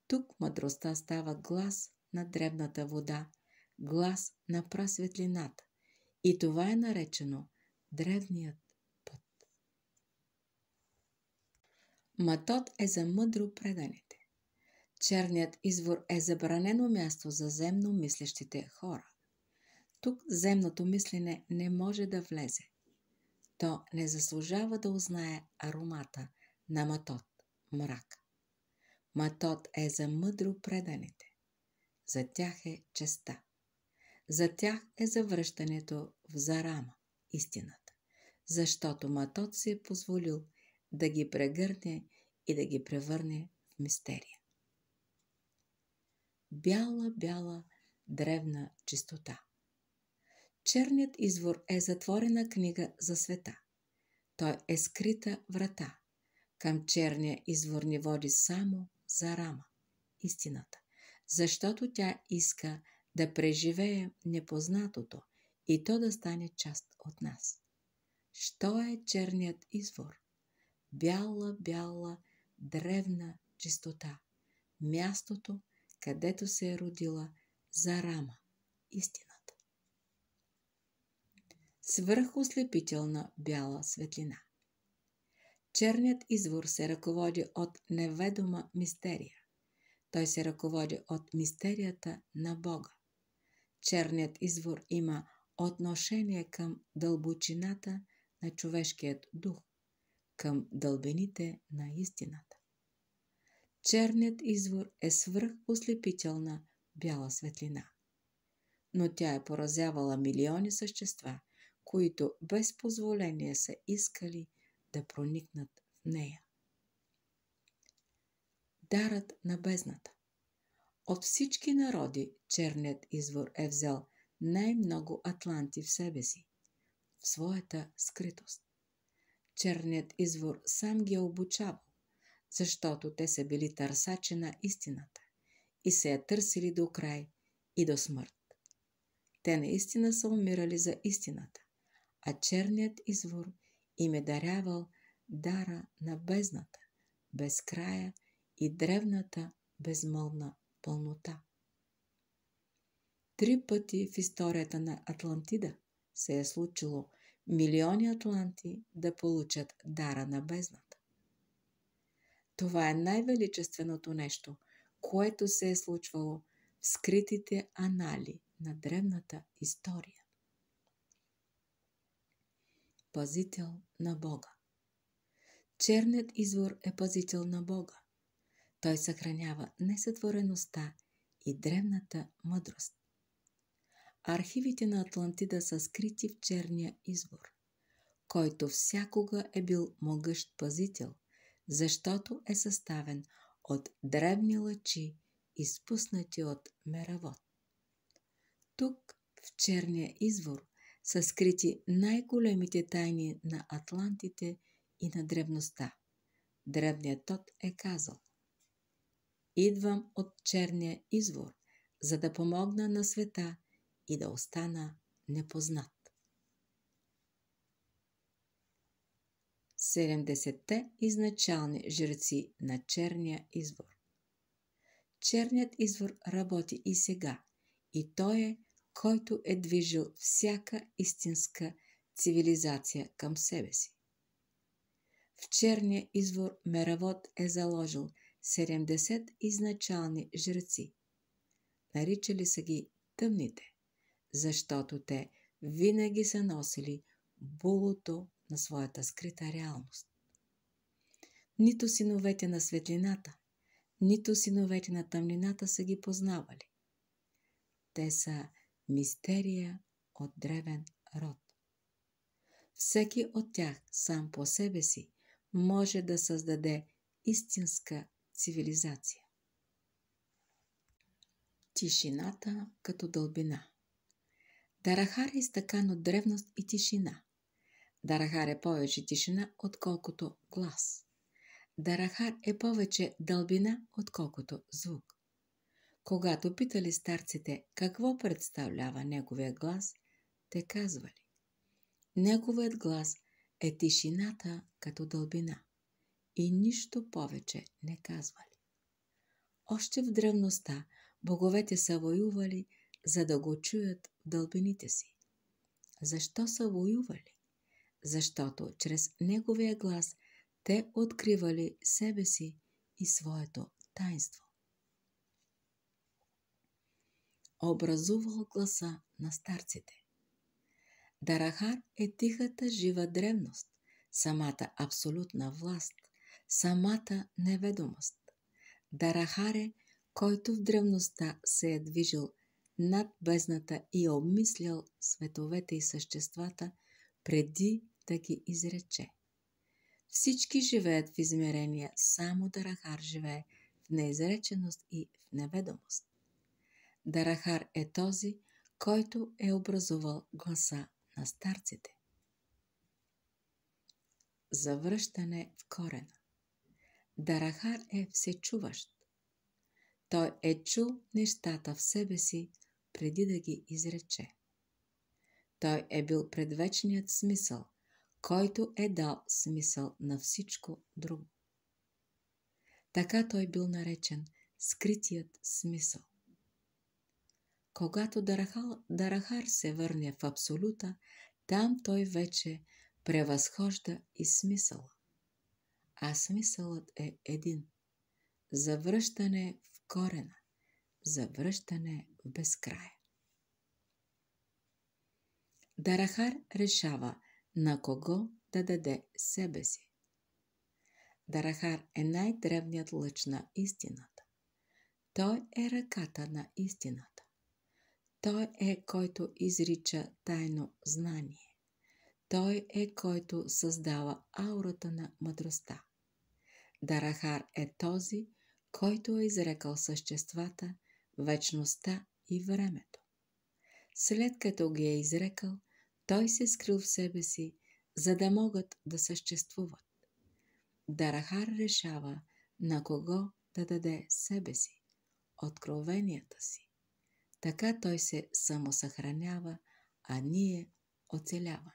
Тук мъдростта става глас на древната вода, глас на прасветлината и това е наречено древният път. Матот е за мъдро преданите. Черният извор е забранено място за земно мислещите хора. Тук земното мислене не може да влезе – то не заслужава да узнае аромата на матот, мрак. Матот е за мъдро преданите. За тях е честа. За тях е завръщането в зарама, истината. Защото матот си е позволил да ги прегърне и да ги превърне в мистерия. Бяла, бяла, древна чистота. Черният извор е затворена книга за света. Той е скрита врата. Към черния извор ни води само за рама, истината, защото тя иска да преживее непознатото и то да стане част от нас. Що е черният извор? Бяла, бяла, древна чистота. Мястото, където се е родила за рама, истина свръхослепителна бяла светлина. Черният извор се ръководи от неведома мистерия. Той се ръководи от мистерията на Бога. Черният извор има отношение към дълбочината на човешкият дух, към дълбените на истината. Черният извор е свръхослепителна бяла светлина. Но тя е поразявала милиони същества които без позволение са искали да проникнат в нея. Дарът на бездната От всички народи черният извор е взел най-много атланти в себе си, в своята скритост. Черният извор сам ги е обучавал, защото те са били търсачи на истината и се я е търсили до край и до смърт. Те наистина са умирали за истината а черният извор им е дарявал дара на бездната, безкрая и древната безмълна пълнота. Три пъти в историята на Атлантида се е случило милиони атланти да получат дара на бездната. Това е най-величественото нещо, което се е случвало в скритите анали на древната история пазител на Бога. Черният извор е пазител на Бога. Той съхранява несътвореността и древната мъдрост. Архивите на Атлантида са скрити в черния извор, който всякога е бил могъщ пазител, защото е съставен от древни лъчи, изпуснати от меравод. Тук, в черния извор, са скрити най-големите тайни на атлантите и на древността. Древният тот е казал Идвам от черния извор, за да помогна на света и да остана непознат. 70-те изначални жреци на черния извор. Черният извор работи и сега, и той е който е движил всяка истинска цивилизация към себе си. В черния извор Меравод е заложил 70 изначални жреци. Наричали са ги тъмните, защото те винаги са носили булото на своята скрита реалност. Нито синовете на светлината, нито синовете на тъмнината са ги познавали. Те са мистерия от древен род. Всеки от тях сам по себе си може да създаде истинска цивилизация. Тишината като дълбина Дарахар е изтъкан от древност и тишина. Дарахар е повече тишина, отколкото глас. Дарахар е повече дълбина, отколкото звук. Когато питали старците какво представлява неговия глас, те казвали. Неговият глас е тишината като дълбина и нищо повече не казвали. Още в древността боговете са воювали, за да го чуят в дълбините си. Защо са воювали? Защото чрез неговия глас те откривали себе си и своето таинство. образувал гласа на старците. Дарахар е тихата жива древност, самата абсолютна власт, самата неведомост. Дарахар е, който в древността се е движил над бездната и обмислял световете и съществата преди да ги изрече. Всички живеят в измерения, само Дарахар живее в неизреченост и в неведомост. Дарахар е този, който е образувал гласа на старците. Завръщане в корена Дарахар е всечуващ. Той е чул нещата в себе си, преди да ги изрече. Той е бил предвечният смисъл, който е дал смисъл на всичко друго. Така той бил наречен скритият смисъл. Когато Дарахал, Дарахар се върне в Абсолюта, там той вече превъзхожда и смисъла. А смисълът е един – завръщане в корена, завръщане в безкрая. Дарахар решава на кого да даде себе си. Дарахар е най-древният лъч на истината. Той е ръката на истината. Той е, който изрича тайно знание. Той е, който създава аурата на мъдростта. Дарахар е този, който е изрекал съществата, вечността и времето. След като ги е изрекал, той се е скрил в себе си, за да могат да съществуват. Дарахар решава на кого да даде себе си, откровенията си. Така той се самосъхранява, а ние оцеляваме.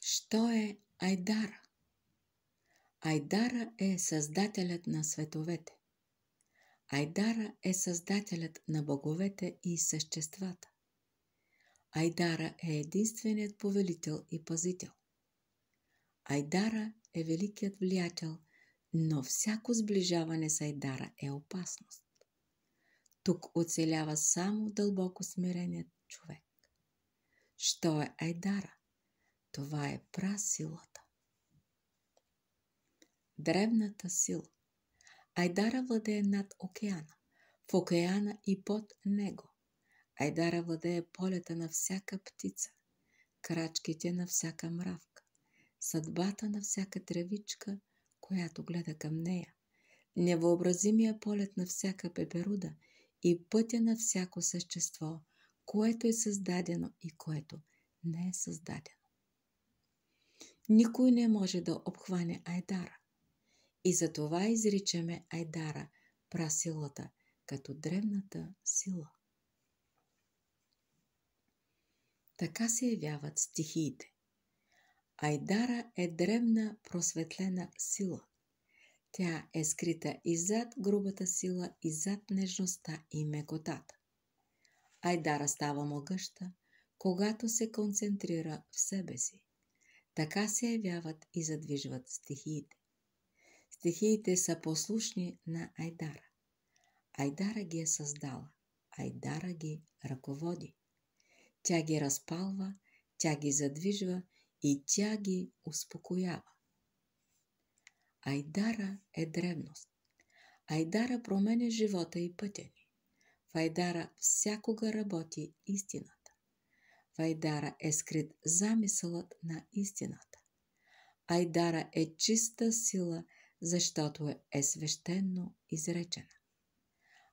Що е Айдара? Айдара е създателят на световете. Айдара е създателят на боговете и съществата. Айдара е единственият повелител и пазител. Айдара е великият влиятел – но всяко сближаване с Айдара е опасност. Тук оцелява само дълбоко смиреният човек. Що е Айдара? Това е прасилата. Древната сила. Айдара владее над океана, в океана и под него. Айдара владее полета на всяка птица, крачките на всяка мравка, съдбата на всяка тревичка – която гледа към нея, невъобразимия полет на всяка пеперуда и пътя на всяко същество, което е създадено и което не е създадено. Никой не може да обхване Айдара. И затова изричаме Айдара, прасилата, като древната сила. Така се явяват стихиите. Айдара е древна просветлена сила. Тя е скрита и зад грубата сила, и зад нежността и мекотата. Айдара става могъща, когато се концентрира в себе си. Така се явяват и задвижват стихиите. Стихиите са послушни на Айдара. Айдара ги е създала. Айдара ги ръководи. Тя ги разпалва, тя ги задвижва и тя ги успокоява. Айдара е древност. Айдара променя живота и пътя ни. В Айдара всякога работи истината. В Айдара е скрит замисълът на истината. Айдара е чиста сила, защото е, е свещено изречена.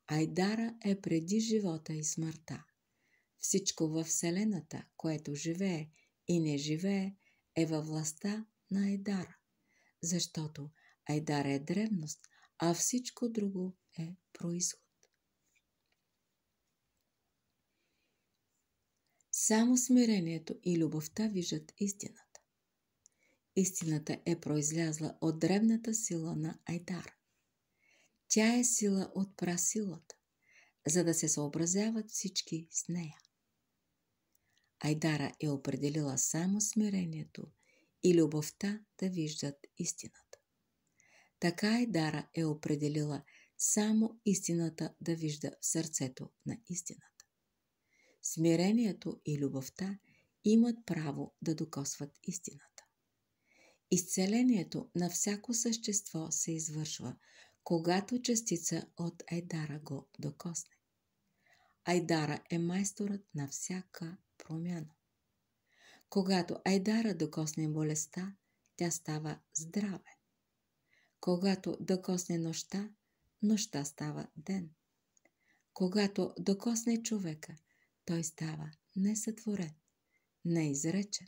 Айдара е преди живота и смъртта. Всичко във Вселената, което живее и не живее, е във властта на Айдар, защото Айдар е древност, а всичко друго е происход. Само смирението и любовта виждат истината. Истината е произлязла от древната сила на Айдар. Тя е сила от прасилата, за да се съобразяват всички с нея. Айдара е определила само смирението и любовта да виждат истината. Така Айдара е определила само истината да вижда в сърцето на истината. Смирението и любовта имат право да докосват истината. Изцелението на всяко същество се извършва, когато частица от Айдара го докосне. Айдара е майсторът на всяка промяна. Когато Айдара докосне болестта, тя става здраве. Когато докосне нощта, нощта става ден. Когато докосне човека, той става несътворен, неизречен.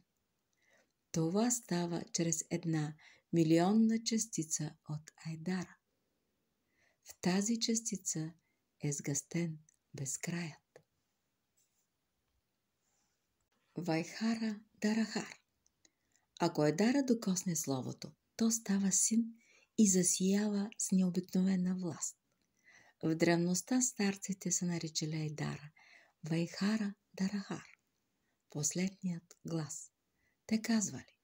Това става чрез една милионна частица от Айдара. В тази частица е сгъстен безкраят. Вайхара Дарахар. Ако дара докосне словото, то става син и засиява с необикновена власт. В древността старците са наричали Айдара Вайхара Дарахар. Последният глас. Те казвали,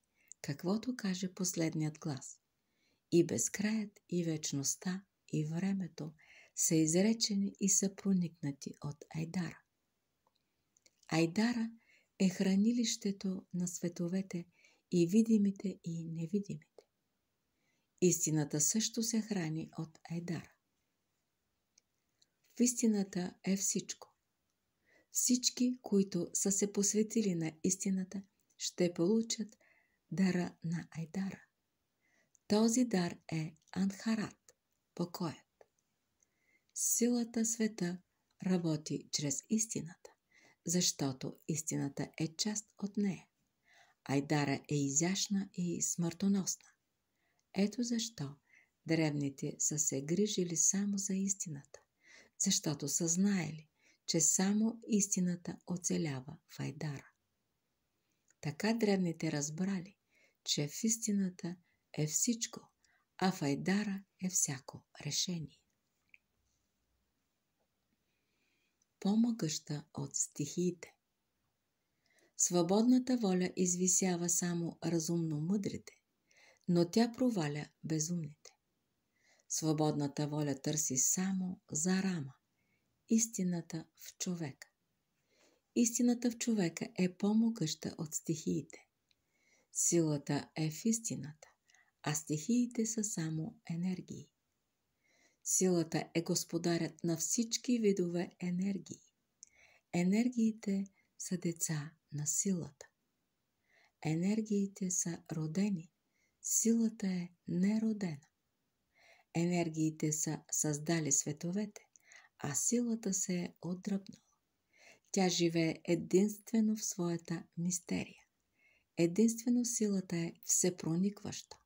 каквото каже последният глас. И безкраят, и вечността, и времето са изречени и са проникнати от Айдара. Айдара е хранилището на световете и видимите и невидимите. Истината също се храни от Айдара. В истината е всичко. Всички, които са се посветили на истината, ще получат дара на Айдара. Този дар е Анхарат, покоят. Силата света работи чрез истината защото истината е част от нея. Айдара е изящна и смъртоносна. Ето защо древните са се грижили само за истината, защото са знаели, че само истината оцелява в Айдара. Така древните разбрали, че в истината е всичко, а в Айдара е всяко решение. по-могъща от стихиите. Свободната воля извисява само разумно мъдрите, но тя проваля безумните. Свободната воля търси само за рама, истината в човека. Истината в човека е по-могъща от стихиите. Силата е в истината, а стихиите са само енергии. Силата е господарят на всички видове енергии. Енергиите са деца на силата. Енергиите са родени, силата е неродена. Енергиите са създали световете, а силата се е отдръпнала. Тя живее единствено в своята мистерия. Единствено силата е всепроникваща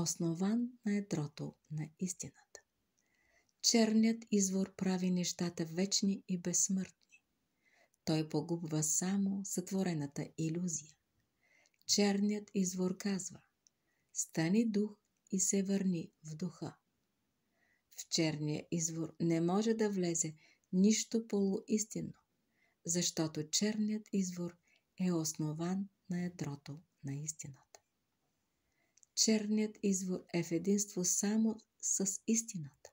основан на едрото на истината. Черният извор прави нещата вечни и безсмъртни. Той погубва само сътворената иллюзия. Черният извор казва «Стани дух и се върни в духа». В черния извор не може да влезе нищо полуистинно, защото черният извор е основан на ядрото на истина. Черният извор е в единство само с истината,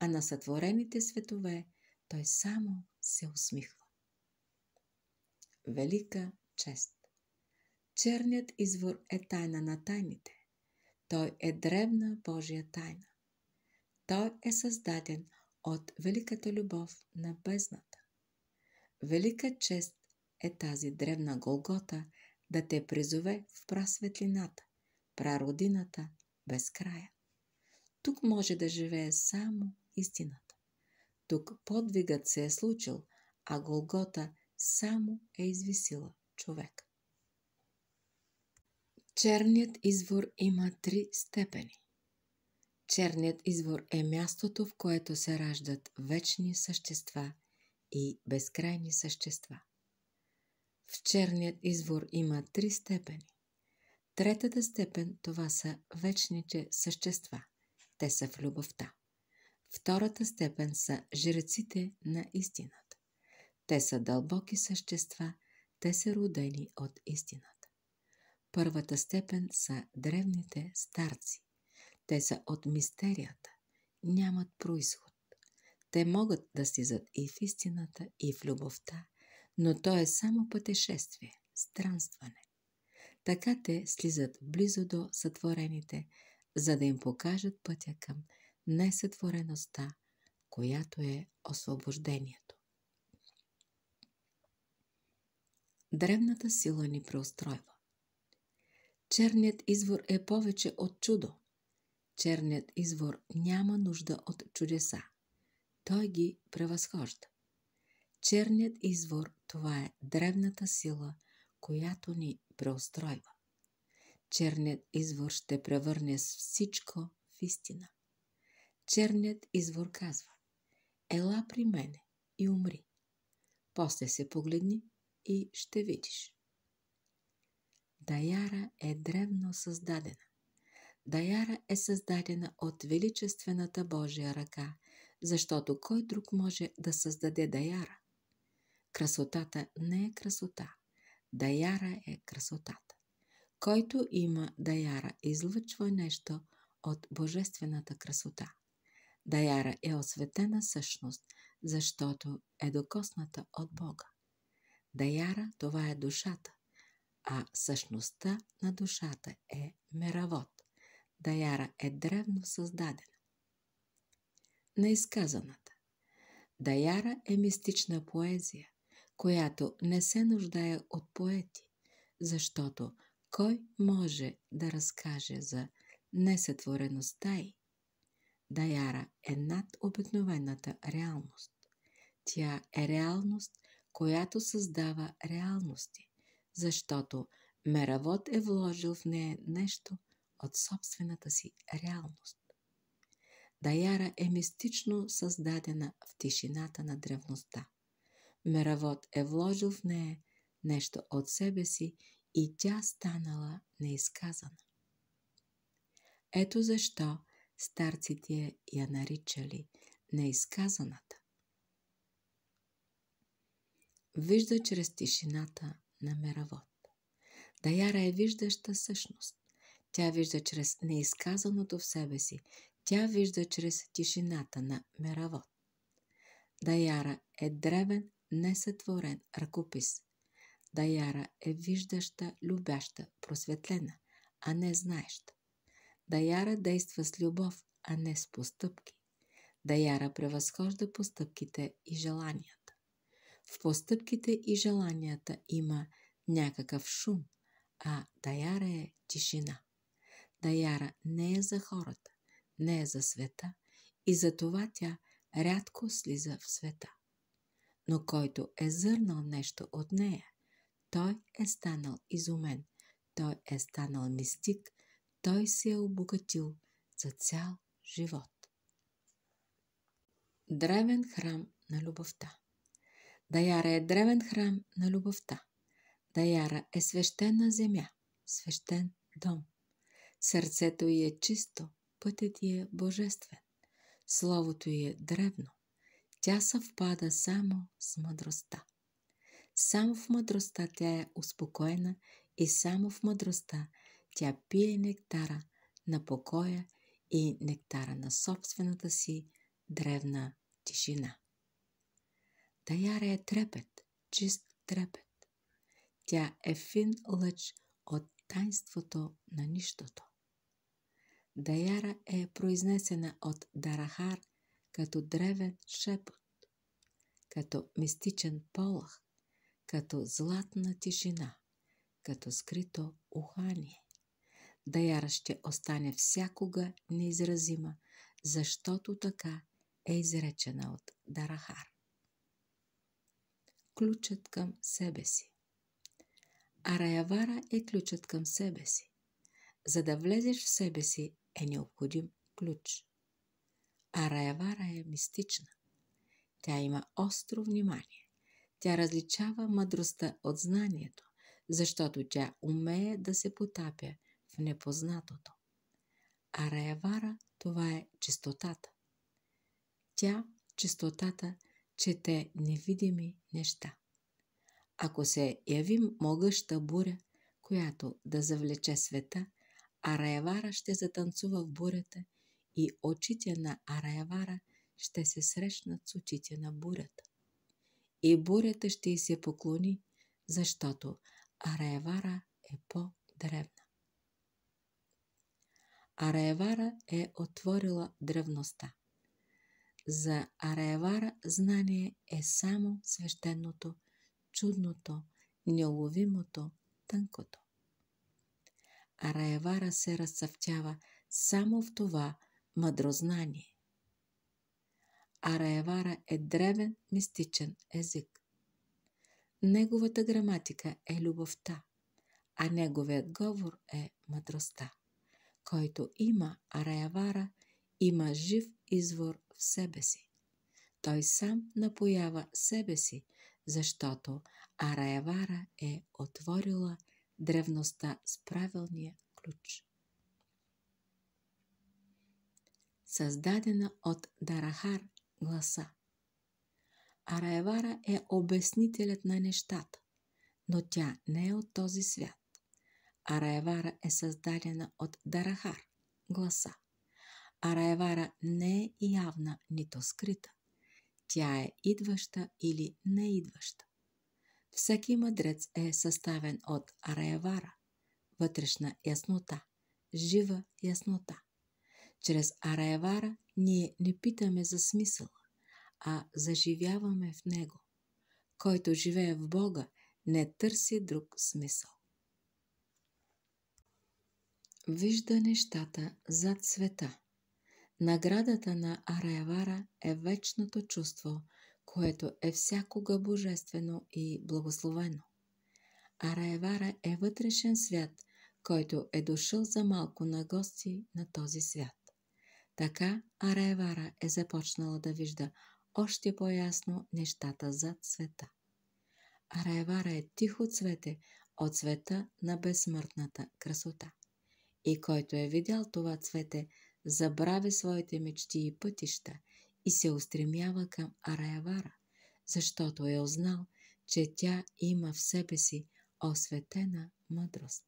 а на сътворените светове той само се усмихва. Велика чест Черният извор е тайна на тайните. Той е древна Божия тайна. Той е създаден от великата любов на бездната. Велика чест е тази древна голгота да те призове в прасветлината, прародината без края. Тук може да живее само истината. Тук подвигът се е случил, а Голгота само е извисила човек. Черният извор има три степени. Черният извор е мястото, в което се раждат вечни същества и безкрайни същества. В черният извор има три степени. Третата степен това са вечните същества. Те са в любовта. Втората степен са жреците на истината. Те са дълбоки същества, те са родени от истината. Първата степен са древните старци. Те са от мистерията, нямат происход. Те могат да слизат и в истината, и в любовта, но то е само пътешествие, странстване. Така те слизат близо до сътворените, за да им покажат пътя към несътвореността, която е освобождението. Древната сила ни преустройва. Черният извор е повече от чудо. Черният извор няма нужда от чудеса. Той ги превъзхожда. Черният извор – това е древната сила – която ни преустройва. Черният извор ще превърне всичко в истина. Черният извор казва Ела при мене и умри. После се погледни и ще видиш. Даяра е древно създадена. Даяра е създадена от величествената Божия ръка, защото кой друг може да създаде даяра? Красотата не е красота, Даяра е красотата. Който има даяра, излъчва нещо от божествената красота. Даяра е осветена същност, защото е докосната от Бога. Даяра – това е душата, а същността на душата е меравод. Даяра е древно създадена. На изказаната. Даяра е мистична поезия, която не се нуждае от поети, защото кой може да разкаже за несътвореността й? Даяра е над обикновената реалност. Тя е реалност, която създава реалности, защото Меравод е вложил в нея нещо от собствената си реалност. Даяра е мистично създадена в тишината на древността. Меравод е вложил в нея нещо от себе си и тя станала неизказана. Ето защо старците я наричали неизказаната. Вижда чрез тишината на меравод. Даяра е виждаща същност. Тя вижда чрез неизказаното в себе си. Тя вижда чрез тишината на меравод. Даяра е древен несътворен ръкопис. Даяра е виждаща, любяща, просветлена, а не знаеща. Даяра действа с любов, а не с постъпки. Даяра превъзхожда постъпките и желанията. В постъпките и желанията има някакъв шум, а Даяра е тишина. Даяра не е за хората, не е за света и затова тя рядко слиза в света но който е зърнал нещо от нея, той е станал изумен, той е станал мистик, той се е обогатил за цял живот. Древен храм на любовта Даяра е древен храм на любовта. Даяра е свещена земя, свещен дом. Сърцето й е чисто, пътят й е божествен. Словото й е древно, тя съвпада само с мъдростта. Само в мъдростта тя е успокоена и само в мъдростта тя пие нектара на покоя и нектара на собствената си древна тишина. Таяра е трепет, чист трепет. Тя е фин лъч от тайнството на нищото. Даяра е произнесена от Дарахар като древен шепот, като мистичен полах, като златна тишина, като скрито ухание. Даяра ще остане всякога неизразима, защото така е изречена от Дарахар. Ключът към себе си Араявара е ключът към себе си. За да влезеш в себе си е необходим ключ а Раявара е мистична. Тя има остро внимание. Тя различава мъдростта от знанието, защото тя умее да се потапя в непознатото. А Раявара това е чистотата. Тя, чистотата, чете невидими неща. Ако се яви могъща буря, която да завлече света, а Раявара ще затанцува в бурята и очите на Араявара ще се срещнат с очите на бурята. И бурята ще й се поклони, защото Араевара е по-древна. Араевара е отворила древността. За Араевара знание е само свещеното, чудното, неуловимото, тънкото. Араевара се разцъфтява само в това, мъдрознание. Араевара е древен мистичен език. Неговата граматика е любовта, а неговият говор е мъдростта. Който има Араявара, има жив извор в себе си. Той сам напоява себе си, защото Араявара е отворила древността с правилния ключ. създадена от Дарахар гласа. Араевара е обяснителят на нещата, но тя не е от този свят. Араевара е създадена от Дарахар гласа. Араевара не е явна, нито скрита. Тя е идваща или неидваща. Всеки мъдрец е съставен от Араевара, вътрешна яснота, жива яснота. Чрез Араявара ние не питаме за смисъл, а заживяваме в него. Който живее в Бога, не търси друг смисъл. Вижда нещата зад света. Наградата на Араявара е вечното чувство, което е всякога божествено и благословено. Араевара е вътрешен свят, който е дошъл за малко на гости на този свят. Така Аревара е започнала да вижда още по-ясно нещата зад света. Аревара е тихо цвете от света на безсмъртната красота. И който е видял това цвете, забрави своите мечти и пътища и се устремява към Араявара, защото е узнал, че тя има в себе си осветена мъдрост.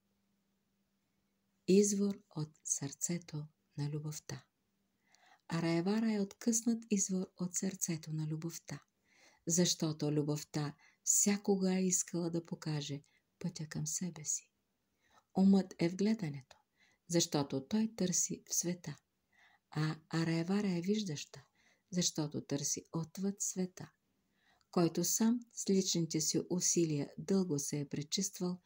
Извор от сърцето на любовта а Раевара е откъснат извор от сърцето на любовта, защото любовта всякога е искала да покаже пътя към себе си. Умът е в гледането, защото той търси в света, а Араевара е виждаща, защото търси отвъд света, който сам с личните си усилия дълго се е пречиствал,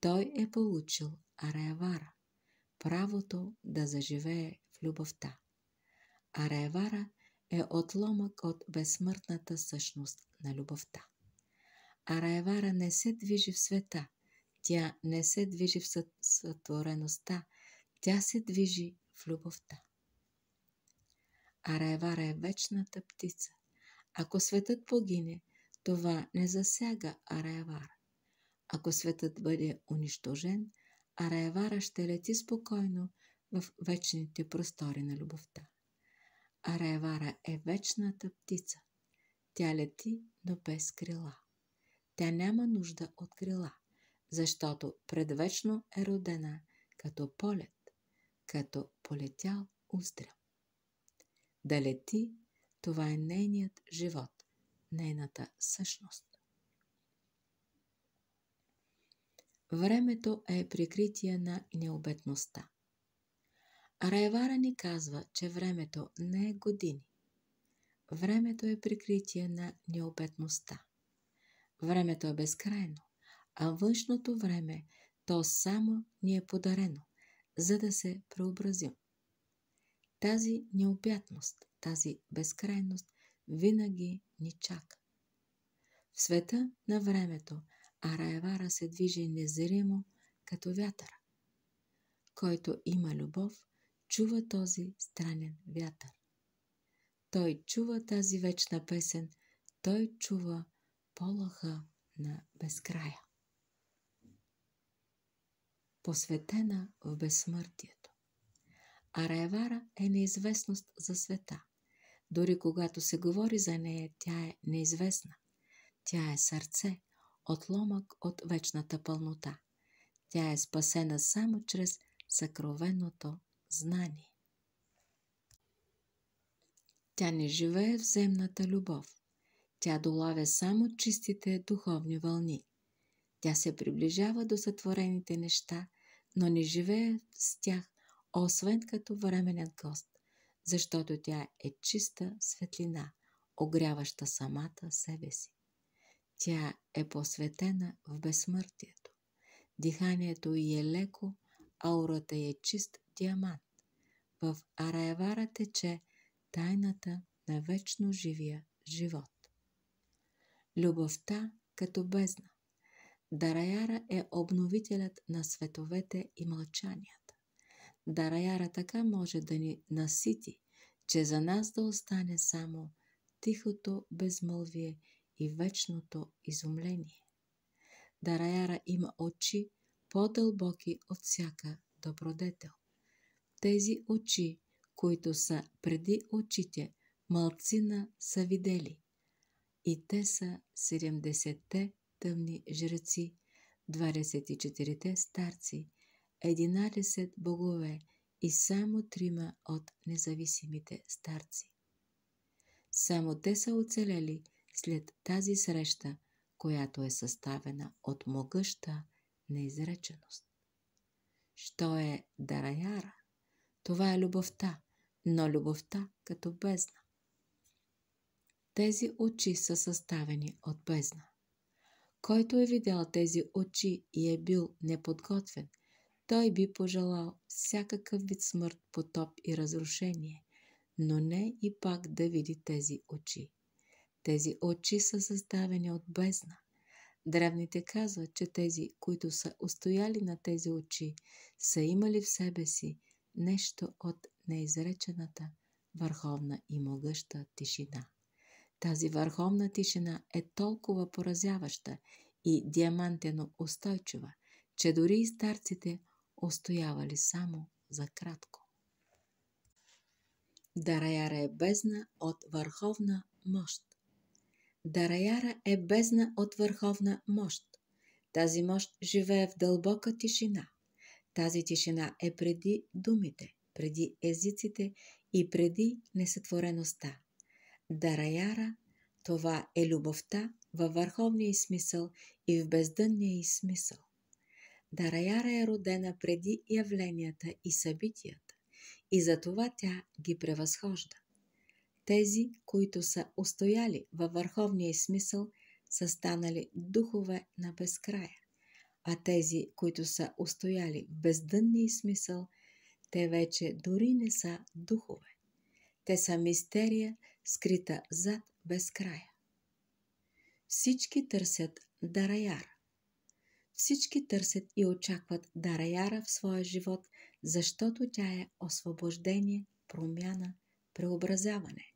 той е получил Араевара – правото да заживее в любовта а Раевара е отломък от безсмъртната същност на любовта. А Раевара не се движи в света, тя не се движи в сътвореността, тя се движи в любовта. А Раевара е вечната птица. Ако светът погине, това не засяга Араевара. Ако светът бъде унищожен, Араевара ще лети спокойно в вечните простори на любовта. Араевара е вечната птица. Тя лети, но без крила. Тя няма нужда от крила, защото предвечно е родена като полет, като полетял устрел. Да лети, това е нейният живот, нейната същност. Времето е прикритие на необетността. Райвара ни казва, че времето не е години. Времето е прикритие на неопетността. Времето е безкрайно, а външното време то само ни е подарено, за да се преобразим. Тази неопятност, тази безкрайност винаги ни чака. В света на времето Араевара се движи незримо като вятъра. Който има любов, чува този странен вятър. Той чува тази вечна песен, той чува полаха на безкрая. Посветена в безсмъртието. А е неизвестност за света. Дори когато се говори за нея, тя е неизвестна. Тя е сърце, отломък от вечната пълнота. Тя е спасена само чрез съкровеното знание. Тя не живее в земната любов. Тя долавя само чистите духовни вълни. Тя се приближава до сътворените неща, но не живее с тях, освен като временен гост, защото тя е чиста светлина, огряваща самата себе си. Тя е посветена в безсмъртието. Диханието й е леко, аурата й е чист диамант. В Араевара тече тайната на вечно живия живот. Любовта като бездна. Дараяра е обновителят на световете и мълчанията. Дараяра така може да ни насити, че за нас да остане само тихото безмълвие и вечното изумление. Дараяра има очи по-дълбоки от всяка добродетел тези очи, които са преди очите, малцина са видели. И те са 70-те тъмни жреци, 24-те старци, 11 богове и само трима от независимите старци. Само те са оцелели след тази среща, която е съставена от могъща неизреченост. Що е Дараяра? Това е любовта, но любовта като бездна. Тези очи са съставени от бездна. Който е видял тези очи и е бил неподготвен, той би пожелал всякакъв вид смърт, потоп и разрушение, но не и пак да види тези очи. Тези очи са съставени от бездна. Древните казват, че тези, които са устояли на тези очи, са имали в себе си – нещо от неизречената върховна и могъща тишина. Тази върховна тишина е толкова поразяваща и диамантено устойчива, че дори и старците устоявали само за кратко. Дараяра е бездна от върховна мощ. Дараяра е бездна от върховна мощ. Тази мощ живее в дълбока тишина – тази тишина е преди думите, преди езиците и преди несътвореността. Дараяра – това е любовта във върховния смисъл и в бездънния смисъл. Дараяра е родена преди явленията и събитията и затова тя ги превъзхожда. Тези, които са устояли във върховния смисъл, са станали духове на безкрая а тези, които са устояли в бездънния смисъл, те вече дори не са духове. Те са мистерия, скрита зад безкрая. Всички търсят Дараяра. Всички търсят и очакват Дараяра в своя живот, защото тя е освобождение, промяна, преобразяване.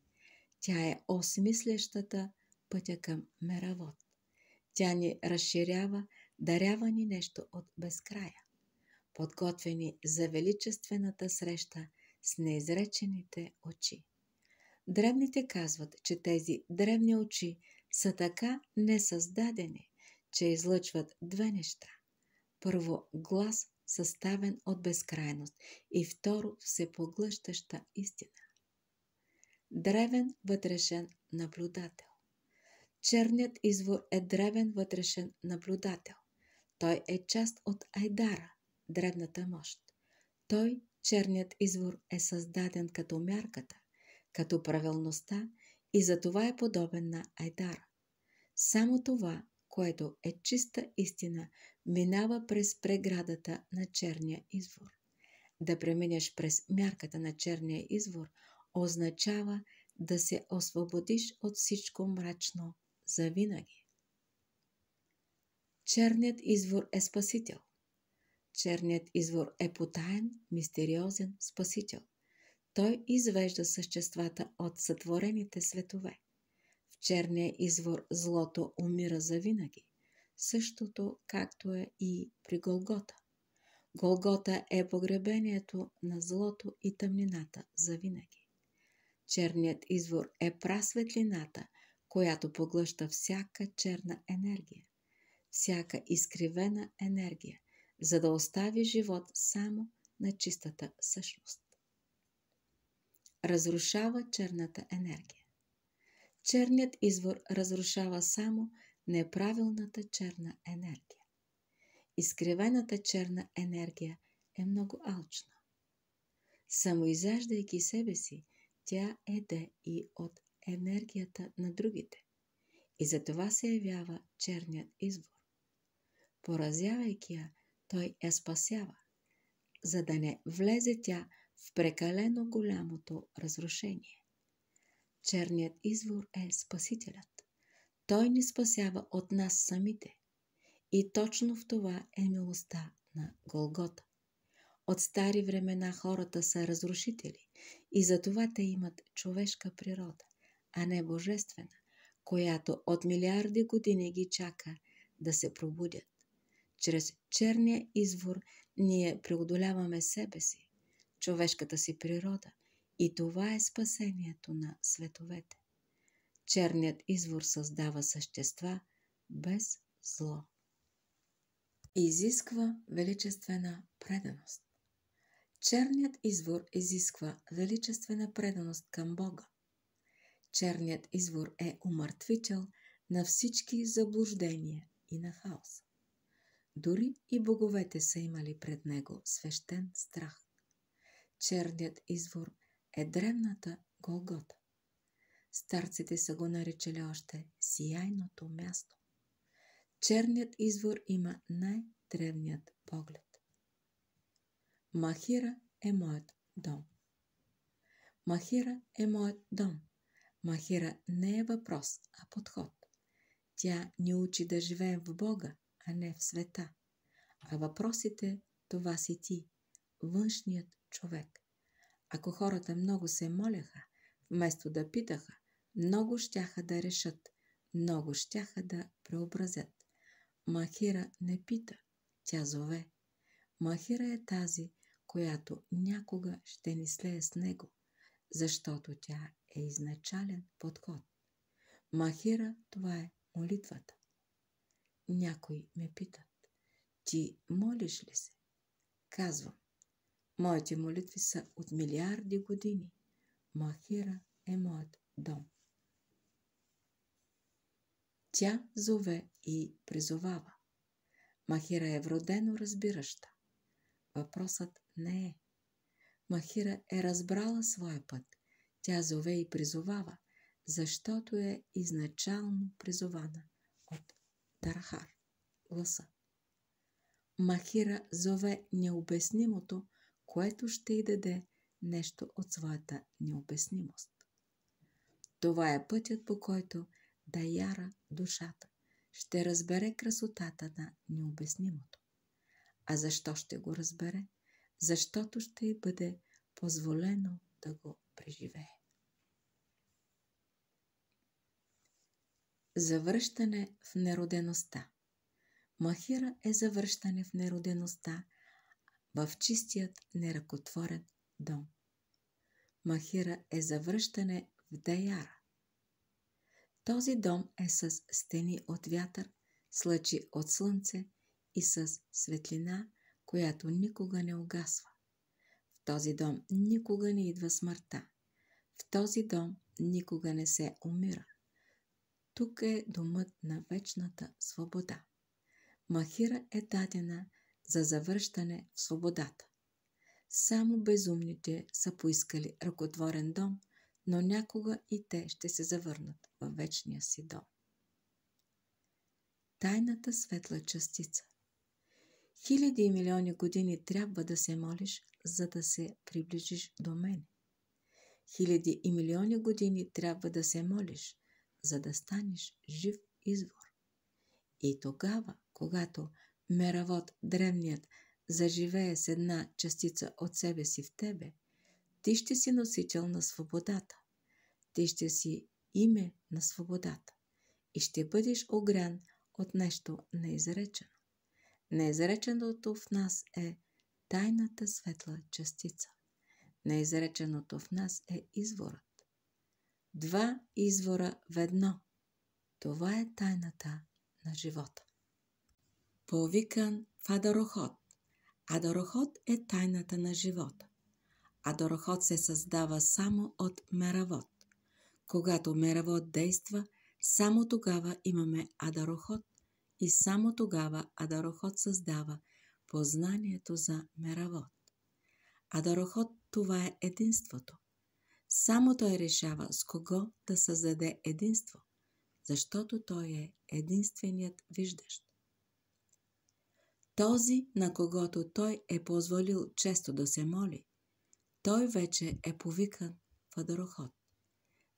Тя е осмислящата пътя към меравод. Тя ни разширява, дарява ни нещо от безкрая, подготвени за величествената среща с неизречените очи. Древните казват, че тези древни очи са така несъздадени, че излъчват две неща. Първо, глас, съставен от безкрайност, и второ, всепоглъщаща истина. Древен вътрешен наблюдател. Черният извор е древен вътрешен наблюдател. Той е част от Айдара, древната мощ. Той, черният извор, е създаден като мярката, като правилността и затова е подобен на Айдара. Само това, което е чиста истина, минава през преградата на черния извор. Да преминеш през мярката на черния извор означава да се освободиш от всичко мрачно завинаги. Черният извор е спасител. Черният извор е потаен, мистериозен спасител. Той извежда съществата от сътворените светове. В черния извор злото умира завинаги, същото както е и при Голгота. Голгота е погребението на злото и тъмнината завинаги. Черният извор е прасветлината, която поглъща всяка черна енергия всяка изкривена енергия, за да остави живот само на чистата същност. Разрушава черната енергия. Черният извор разрушава само неправилната черна енергия. Изкривената черна енергия е много алчна. Самоизяждайки себе си, тя еде и от енергията на другите. И затова се явява черният извор поразявайки я, той я спасява, за да не влезе тя в прекалено голямото разрушение. Черният извор е Спасителят. Той ни спасява от нас самите. И точно в това е милостта на Голгота. От стари времена хората са разрушители и затова те имат човешка природа, а не божествена, която от милиарди години ги чака да се пробудят. Чрез черния извор ние преодоляваме себе си, човешката си природа и това е спасението на световете. Черният извор създава същества без зло. Изисква величествена преданост. Черният извор изисква величествена преданост към Бога. Черният извор е умъртвител на всички заблуждения и на хаоса. Дори и боговете са имали пред него свещен страх. Черният извор е древната Голгота. Старците са го наречели още Сияйното място. Черният извор има най-древният поглед. Махира е моят дом. Махира е моят дом. Махира не е въпрос, а подход. Тя ни учи да живеем в Бога, а не в света. А въпросите това си ти, външният човек. Ако хората много се моляха, вместо да питаха, много щяха да решат, много щяха да преобразят. Махира не пита, тя зове. Махира е тази, която някога ще ни слее с него, защото тя е изначален подход. Махира това е молитвата. Някой ме пита. Ти молиш ли се? Казвам. Моите молитви са от милиарди години. Махира е моят дом. Тя зове и призовава. Махира е вродено разбираща. Въпросът не е. Махира е разбрала своя път. Тя зове и призовава, защото е изначално призована от Тарахар гласа. Махира зове необяснимото, което ще й даде нещо от своята необяснимост. Това е пътят, по който Даяра, душата, ще разбере красотата на необяснимото. А защо ще го разбере? Защото ще й бъде позволено да го преживее. Завръщане в неродеността. Махира е завръщане в неродеността, в чистият неръкотворен дом. Махира е завръщане в Даяра. Този дом е с стени от вятър, слъчи от слънце и с светлина, която никога не угасва. В този дом никога не идва смъртта. В този дом никога не се умира. Тук е домът на вечната свобода. Махира е дадена за завръщане в свободата. Само безумните са поискали ръкотворен дом, но някога и те ще се завърнат във вечния си дом. Тайната светла частица Хиляди и милиони години трябва да се молиш, за да се приближиш до мен. Хиляди и милиони години трябва да се молиш, за да станеш жив извор. И тогава, когато меравод древният заживее с една частица от себе си в тебе, ти ще си носител на свободата. Ти ще си име на свободата и ще бъдеш огрян от нещо неизречено. Неизреченото в нас е тайната светла частица. Неизреченото в нас е изворът два извора в едно. Това е тайната на живота. Повикан в Адароход. Адароход е тайната на живота. Адароход се създава само от меравод. Когато меравод действа, само тогава имаме адароход и само тогава адароход създава познанието за меравод. Адароход това е единството. Само той решава с кого да създаде единство, защото той е единственият виждащ. Този, на когото той е позволил често да се моли, той вече е повикан в водороход.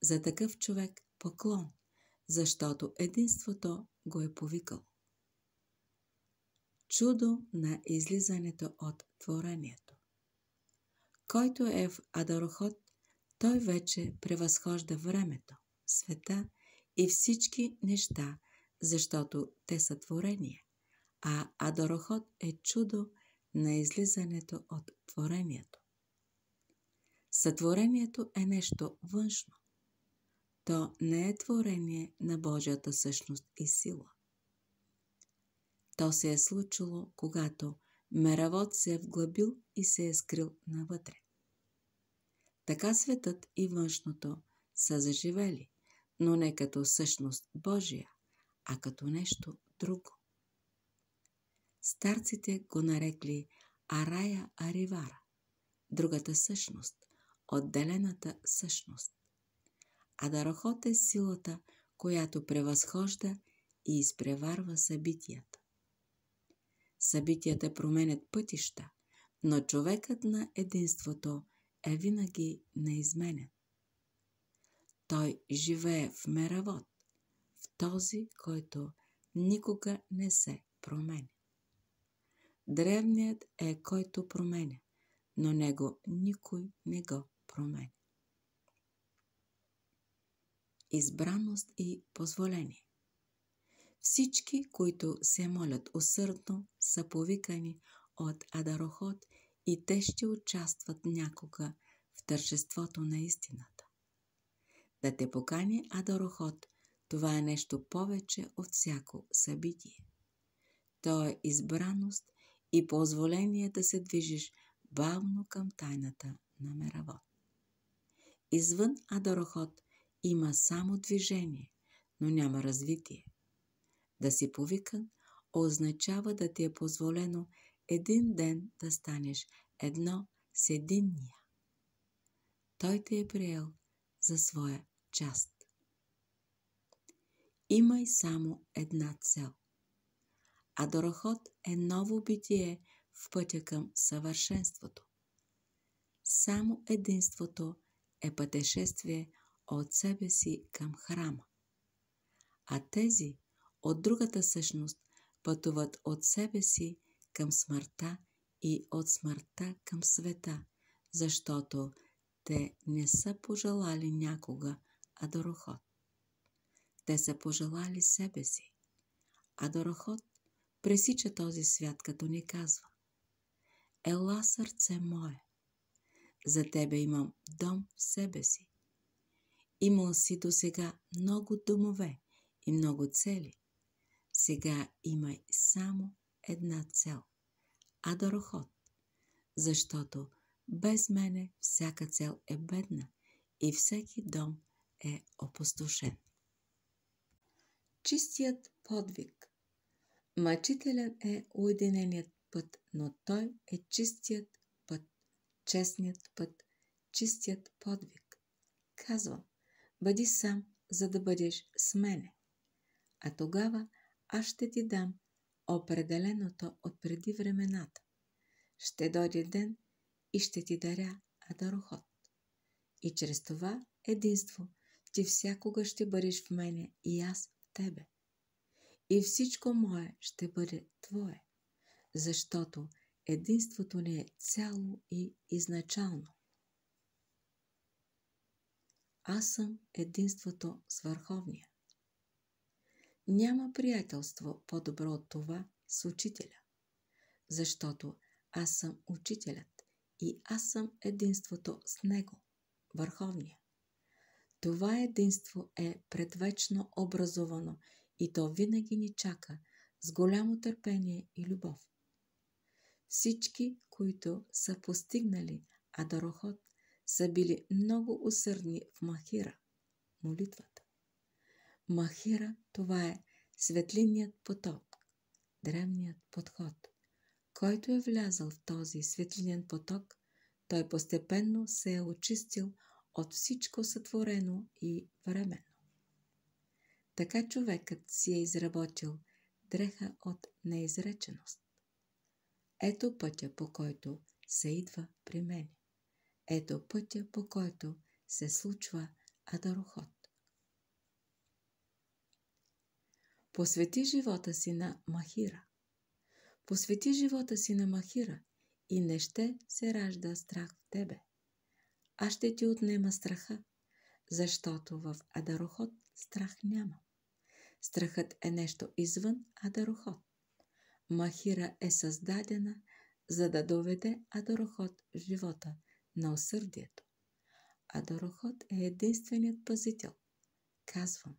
За такъв човек поклон, защото единството го е повикал. Чудо на излизането от творението. Който е в Адароход, той вече превъзхожда времето, света и всички неща, защото те са творение, а Адороход е чудо на излизането от творението. Сътворението е нещо външно. То не е творение на Божията същност и сила. То се е случило, когато меравод се е вглъбил и се е скрил навътре. Така светът и външното са заживели, но не като същност Божия, а като нещо друго. Старците го нарекли Арая Аривара, другата същност, отделената същност. А дарохот е силата, която превъзхожда и изпреварва събитията. Събитията променят пътища, но човекът на единството – е винаги неизменен. Той живее в меравод, в този, който никога не се променя. Древният е който променя, но него никой не го променя. Избраност и позволение Всички, които се молят усърдно, са повикани от Адароход и те ще участват някога в тържеството на истината. Да те покани Адороход, това е нещо повече от всяко събитие. То е избраност и позволение да се движиш бавно към тайната на Мераво. Извън Адороход има само движение, но няма развитие. Да си повикан означава да ти е позволено – един ден да станеш едно с единния. Той те е приел за своя част. Имай само една цел. А дороход е ново битие в пътя към съвършенството. Само единството е пътешествие от себе си към храма. А тези от другата същност пътуват от себе си към смъртта и от смъртта към света, защото те не са пожелали някога Адороход. Те са пожелали себе си. Адороход пресича този свят, като ни казва Ела, сърце мое, за тебе имам дом в себе си. Имал си до сега много домове и много цели. Сега имай само една цел – адороход, защото без мене всяка цел е бедна и всеки дом е опустошен. Чистият подвиг Мъчителен е уединеният път, но той е чистият път, честният път, чистият подвиг. Казвам, бъди сам, за да бъдеш с мене. А тогава аз ще ти дам определеното от преди времената. Ще дойде ден и ще ти даря адароход. И чрез това единство ти всякога ще бъдеш в мене и аз в тебе. И всичко мое ще бъде твое, защото единството ни е цяло и изначално. Аз съм единството с Върховния. Няма приятелство по-добро от това с учителя. Защото аз съм учителят и аз съм единството с него, върховния. Това единство е предвечно образовано и то винаги ни чака с голямо търпение и любов. Всички, които са постигнали Адароход, са били много усърдни в Махира, молитвата. Махира това е светлинният поток, древният подход. Който е влязъл в този светлинен поток, той постепенно се е очистил от всичко сътворено и временно. Така човекът си е изработил дреха от неизреченост. Ето пътя, по който се идва при мен. Ето пътя, по който се случва Адароход. Посвети живота си на Махира. Посвети живота си на Махира и не ще се ражда страх в тебе. Аз ще ти отнема страха, защото в Адароход страх няма. Страхът е нещо извън Адароход. Махира е създадена, за да доведе Адароход в живота на усърдието. Адароход е единственият пазител. Казвам,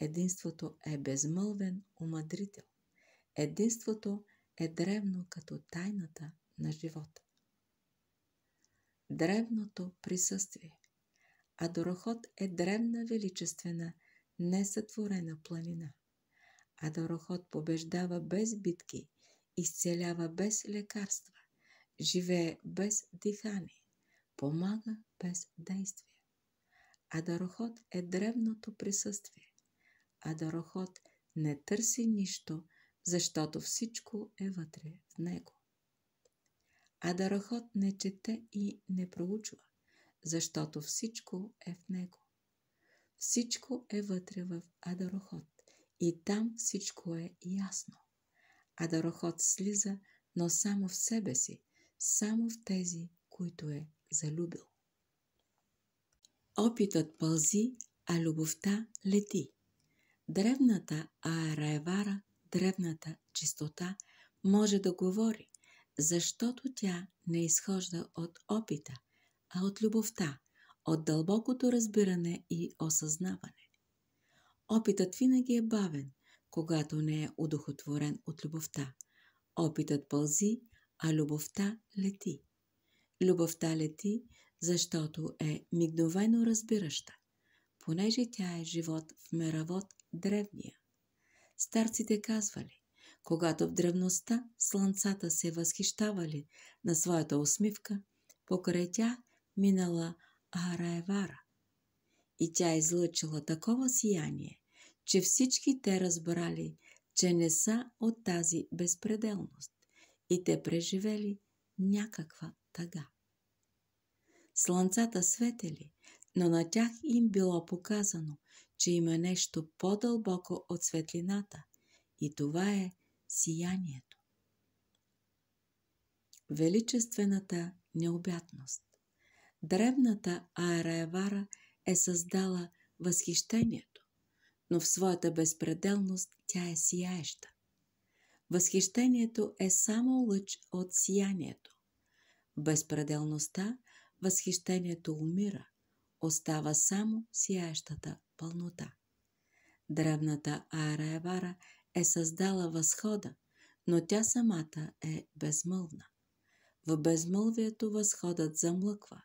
Единството е безмълвен умъдрител. Единството е древно като тайната на живота. Древното присъствие. А дороход е древна величествена, несътворена планина. А дороход побеждава без битки, изцелява без лекарства, живее без дихание, помага без действие. А дороход е древното присъствие а не търси нищо, защото всичко е вътре в него. А дароход не чете и не проучва, защото всичко е в него. Всичко е вътре в Адарохот и там всичко е ясно. Адарохот слиза, но само в себе си, само в тези, които е залюбил. Опитът пълзи, а любовта лети. Древната араевара, древната чистота, може да говори, защото тя не изхожда от опита, а от любовта, от дълбокото разбиране и осъзнаване. Опитът винаги е бавен, когато не е удохотворен от любовта. Опитът пълзи, а любовта лети. Любовта лети, защото е мигновено разбираща, понеже тя е живот в меравод древния. Старците казвали, когато в древността слънцата се възхищавали на своята усмивка, покрай тя минала Араевара. И тя излъчила такова сияние, че всички те разбрали, че не са от тази безпределност и те преживели някаква тъга. Слънцата светели, но на тях им било показано, че има нещо по-дълбоко от светлината и това е сиянието. Величествената необятност. Древната Аераевара е създала възхищението, но в своята безпределност тя е сияеща. Възхищението е само лъч от сиянието. безпределността възхищението умира, остава само сияещата пълнота. Древната Араевара е създала възхода, но тя самата е безмълвна. В безмълвието възходът замлъква,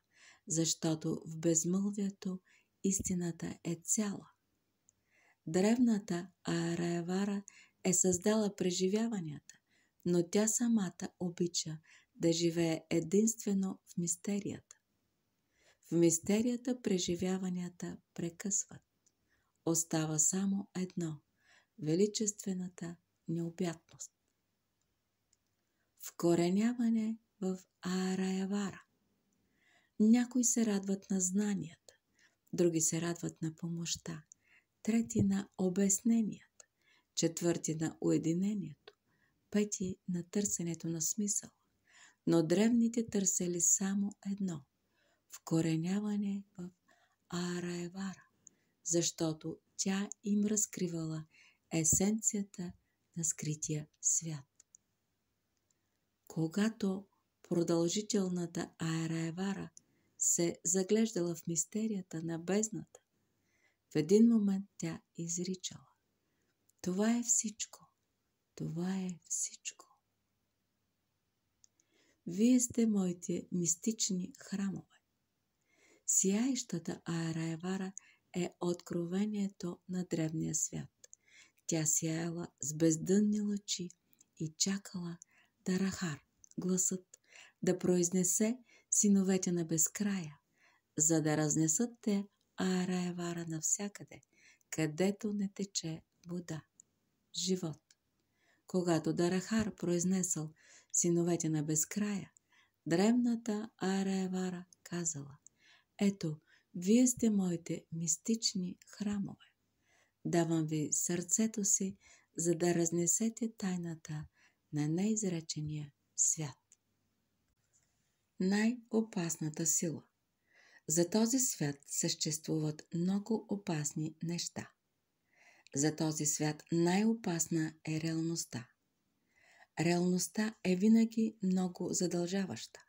защото в безмълвието истината е цяла. Древната Араевара е създала преживяванията, но тя самата обича да живее единствено в мистерията. В мистерията преживяванията прекъсват остава само едно – величествената необятност. Вкореняване в Араявара. Някои се радват на знанията, други се радват на помощта, трети на обясненията, четвърти на уединението, пети на търсенето на смисъл. Но древните търсели само едно – вкореняване в Араевара защото тя им разкривала есенцията на скрития свят. Когато продължителната Аераевара се заглеждала в мистерията на бездната, в един момент тя изричала. Това е всичко. Това е всичко. Вие сте моите мистични храмове. Сияещата е е откровението на древния свят. Тя сияла с бездънни лъчи и чакала Дарахар, гласът, да произнесе синовете на безкрая, за да разнесат те Араевара навсякъде, където не тече вода. Живот. Когато Дарахар произнесъл синовете на безкрая, древната Араевара казала – ето, вие сте моите мистични храмове. Давам ви сърцето си, за да разнесете тайната на неизречения свят. Най-опасната сила За този свят съществуват много опасни неща. За този свят най-опасна е реалността. Реалността е винаги много задължаваща.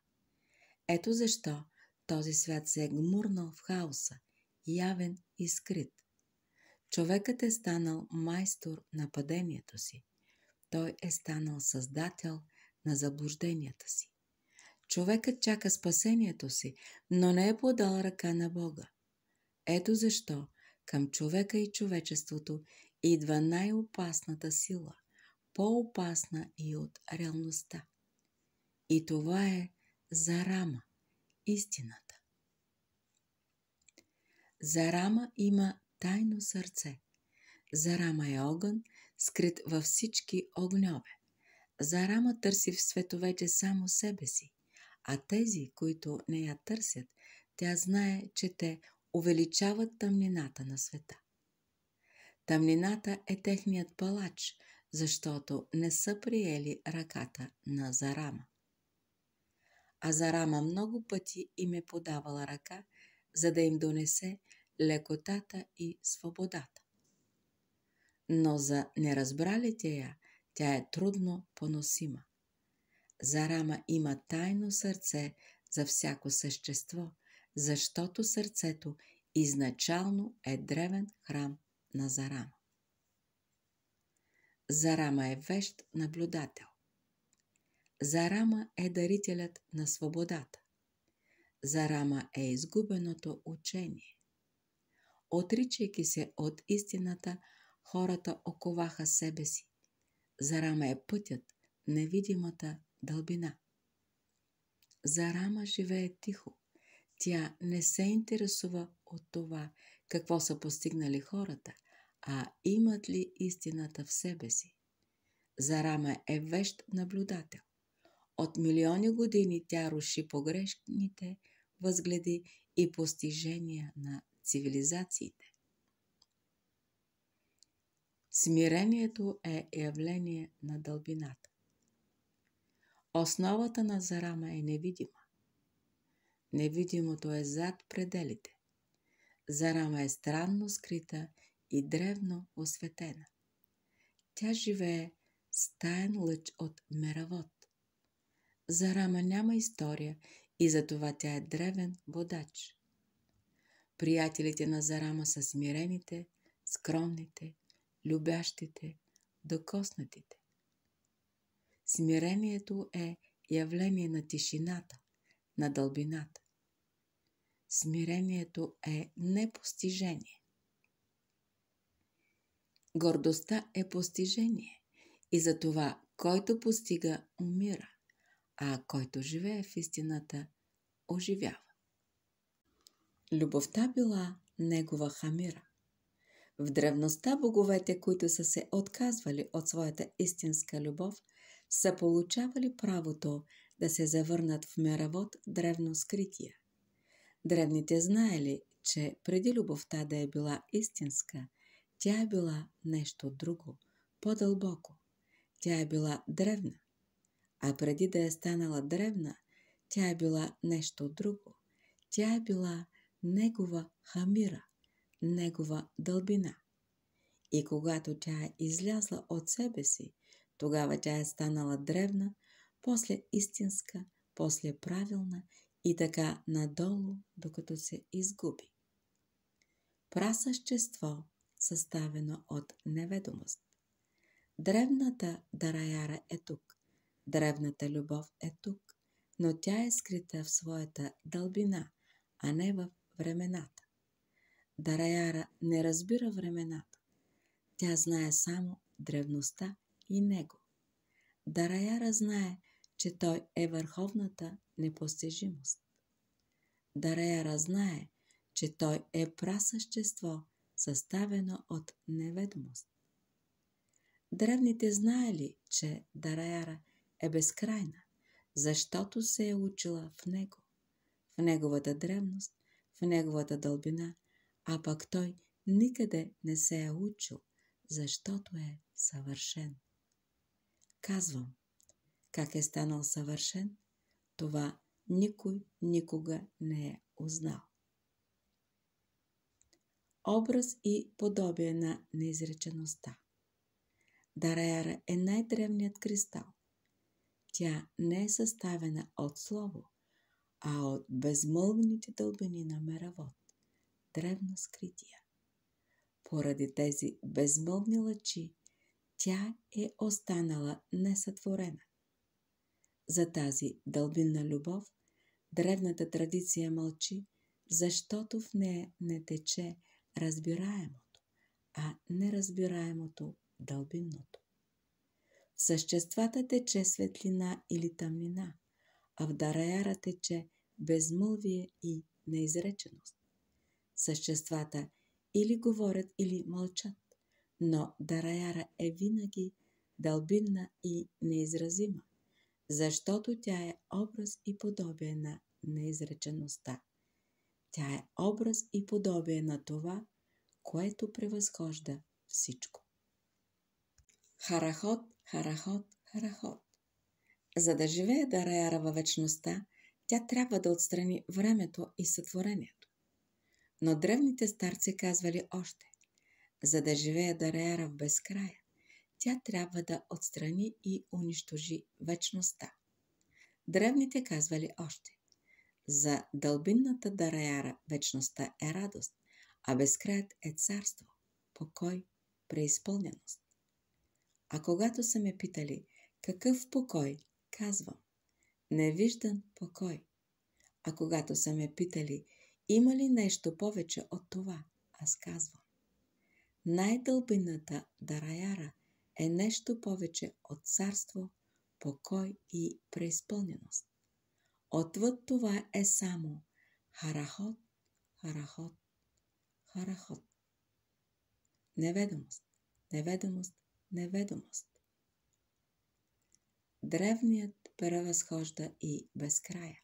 Ето защо този свят се е гмурнал в хаоса, явен и скрит. Човекът е станал майстор на падението си. Той е станал създател на заблужденията си. Човекът чака спасението си, но не е подал ръка на Бога. Ето защо към човека и човечеството идва най-опасната сила, по-опасна и от реалността. И това е зарама истината. За рама има тайно сърце. За рама е огън, скрит във всички огньове. За рама търси в световете само себе си, а тези, които не я търсят, тя знае, че те увеличават тъмнината на света. Тъмнината е техният палач, защото не са приели ръката на Зарама. А зарама много пъти им е подавала ръка, за да им донесе лекотата и свободата. Но за неразбралите я, тя е трудно поносима. Зарама има тайно сърце за всяко същество, защото сърцето изначално е древен храм на Зарама. Зарама е вещ наблюдател. Зарама е дарителят на свободата. Зарама е изгубеното учение. Отричайки се от истината, хората оковаха себе си. Зарама е пътят, невидимата дълбина. Зарама живее тихо. Тя не се интересува от това, какво са постигнали хората, а имат ли истината в себе си. Зарама е вещ наблюдател. От милиони години тя руши погрешните възгледи и постижения на цивилизациите. Смирението е явление на дълбината. Основата на зарама е невидима. Невидимото е зад пределите. Зарама е странно скрита и древно осветена. Тя живее с таен лъч от меравод. За Рама няма история и затова тя е древен водач. Приятелите на Зарама са смирените, скромните, любящите, докоснатите. Смирението е явление на тишината, на дълбината. Смирението е непостижение. Гордостта е постижение и затова който постига умира а който живее в истината, оживява. Любовта била негова хамира. В древността боговете, които са се отказвали от своята истинска любов, са получавали правото да се завърнат в меравод древно скрития. Древните знаели, че преди любовта да е била истинска, тя е била нещо друго, по-дълбоко. Тя е била древна, а преди да е станала древна, тя е била нещо друго. Тя е била негова хамира, негова дълбина. И когато тя е излязла от себе си, тогава тя е станала древна, после истинска, после правилна и така надолу, докато се изгуби. Прасъщество, съставено от неведомост. Древната Дараяра е тук. Древната любов е тук, но тя е скрита в своята дълбина, а не в времената. Дараяра не разбира времената. Тя знае само древността и него. Дараяра знае, че той е върховната непостижимост. Дараяра знае, че той е прасъщество, съставено от неведомост. Древните знаели, че Дараяра – е безкрайна, защото се е учила в него, в неговата древност, в неговата дълбина, а пък той никъде не се е учил, защото е съвършен. Казвам, как е станал съвършен, това никой никога не е узнал. Образ и подобие на неизречеността Дараяра е най-древният кристал – тя не е съставена от слово, а от безмълвните дълбини на меравод, древно скрития. Поради тези безмълвни лъчи, тя е останала несътворена. За тази дълбинна любов, древната традиция мълчи, защото в нея не тече разбираемото, а неразбираемото дълбинното. В съществата тече светлина или тъмнина, а в дараяра тече безмълвие и неизреченост. Съществата или говорят, или мълчат, но дараяра е винаги дълбинна и неизразима, защото тя е образ и подобие на неизречеността. Тя е образ и подобие на това, което превъзхожда всичко. Харахот, харахот, харахот. За да живее Дараяра във вечността, тя трябва да отстрани времето и сътворението. Но древните старци казвали още, за да живее Дараяра в безкрая, тя трябва да отстрани и унищожи вечността. Древните казвали още, за дълбинната Дараяра вечността е радост, а безкраят е царство, покой, преизпълненост. А когато са ме питали какъв покой, казвам невиждан покой. А когато са ме питали има ли нещо повече от това, аз казвам най-дълбината дараяра е нещо повече от царство, покой и преизпълненост. Отвъд това е само харахот, харахот, харахот. Неведомост, неведомост, неведомост. Древният превъзхожда и без края.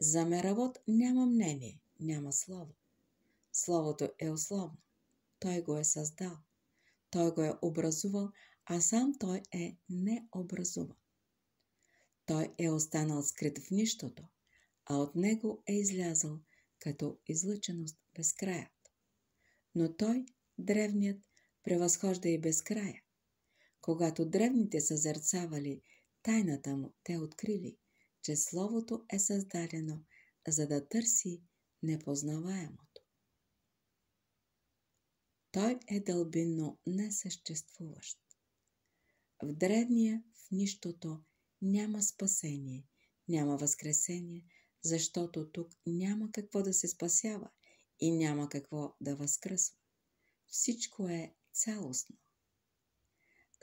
За Меравод няма мнение, няма слово. Словото е условно. Той го е създал. Той го е образувал, а сам той е необразуван. Той е останал скрит в нищото, а от него е излязъл като излъченост без Но той, древният, превъзхожда и без края. Когато древните съзерцавали тайната му, те открили, че Словото е създадено, за да търси непознаваемото. Той е дълбинно несъществуващ. В древния, в нищото, няма спасение, няма възкресение, защото тук няма какво да се спасява и няма какво да възкръсва. Всичко е цялостно.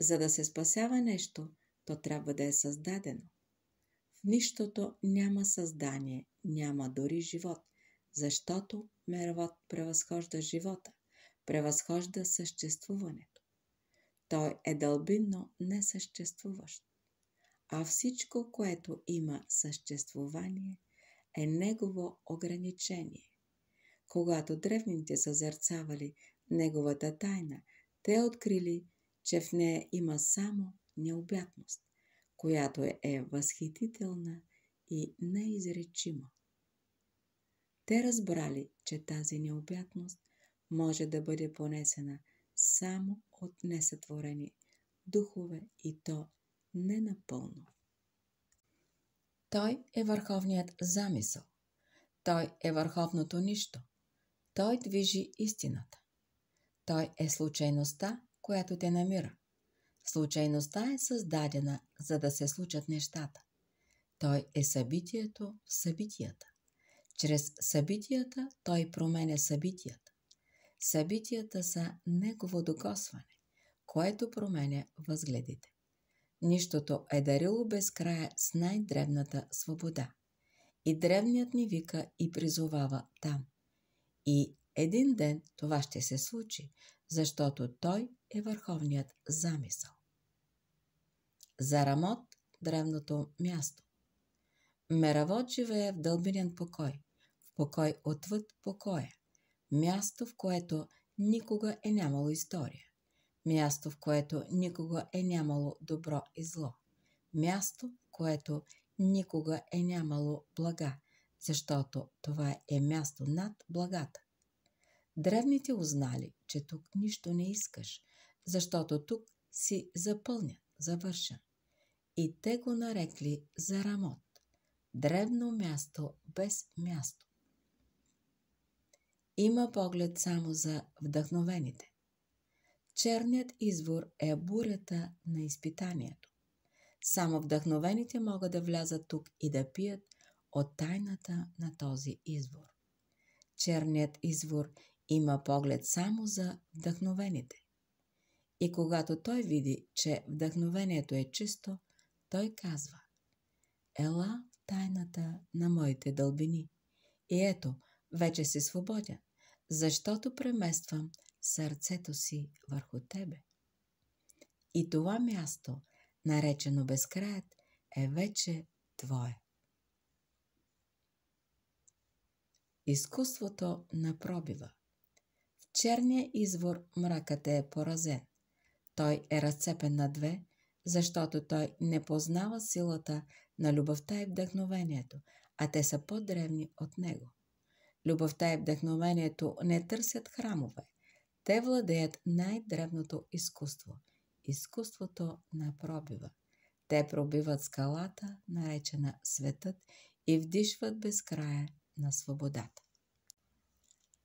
За да се спасява нещо, то трябва да е създадено. В нищото няма създание, няма дори живот, защото мервот превъзхожда живота, превъзхожда съществуването. Той е дълбинно несъществуващ. А всичко, което има съществувание, е негово ограничение. Когато древните съзерцавали неговата тайна – те открили, че в нея има само необятност, която е възхитителна и неизречима. Те разбрали, че тази необятност може да бъде понесена само от несътворени духове и то не напълно. Той е върховният замисъл. Той е върховното нищо. Той движи истината. Той е случайността, която те намира. Случайността е създадена, за да се случат нещата. Той е събитието в събитията. Чрез събитията той променя събитията. Събитията са негово докосване, което променя възгледите. Нищото е дарило без края с най-древната свобода. И древният ни вика и призовава там. И един ден това ще се случи, защото той е върховният замисъл. Зарамот – древното място. Меравод живее в дълбинен покой, в покой отвъд покоя, място в което никога е нямало история, място в което никога е нямало добро и зло, място в което никога е нямало блага, защото това е място над благата Древните узнали, че тук нищо не искаш, защото тук си запълня, завършен. И те го нарекли Зарамот – древно място без място. Има поглед само за вдъхновените. Черният извор е бурята на изпитанието. Само вдъхновените могат да влязат тук и да пият от тайната на този извор. Черният извор има поглед само за вдъхновените. И когато той види, че вдъхновението е чисто, той казва «Ела в тайната на моите дълбини». И ето, вече си свободя, защото премествам сърцето си върху тебе. И това място, наречено безкраят, е вече твое. Изкуството на пробива черния извор мракът е поразен. Той е разцепен на две, защото той не познава силата на любовта и вдъхновението, а те са по-древни от него. Любовта и вдъхновението не търсят храмове. Те владеят най-древното изкуство – изкуството на пробива. Те пробиват скалата, наречена светът, и вдишват безкрая на свободата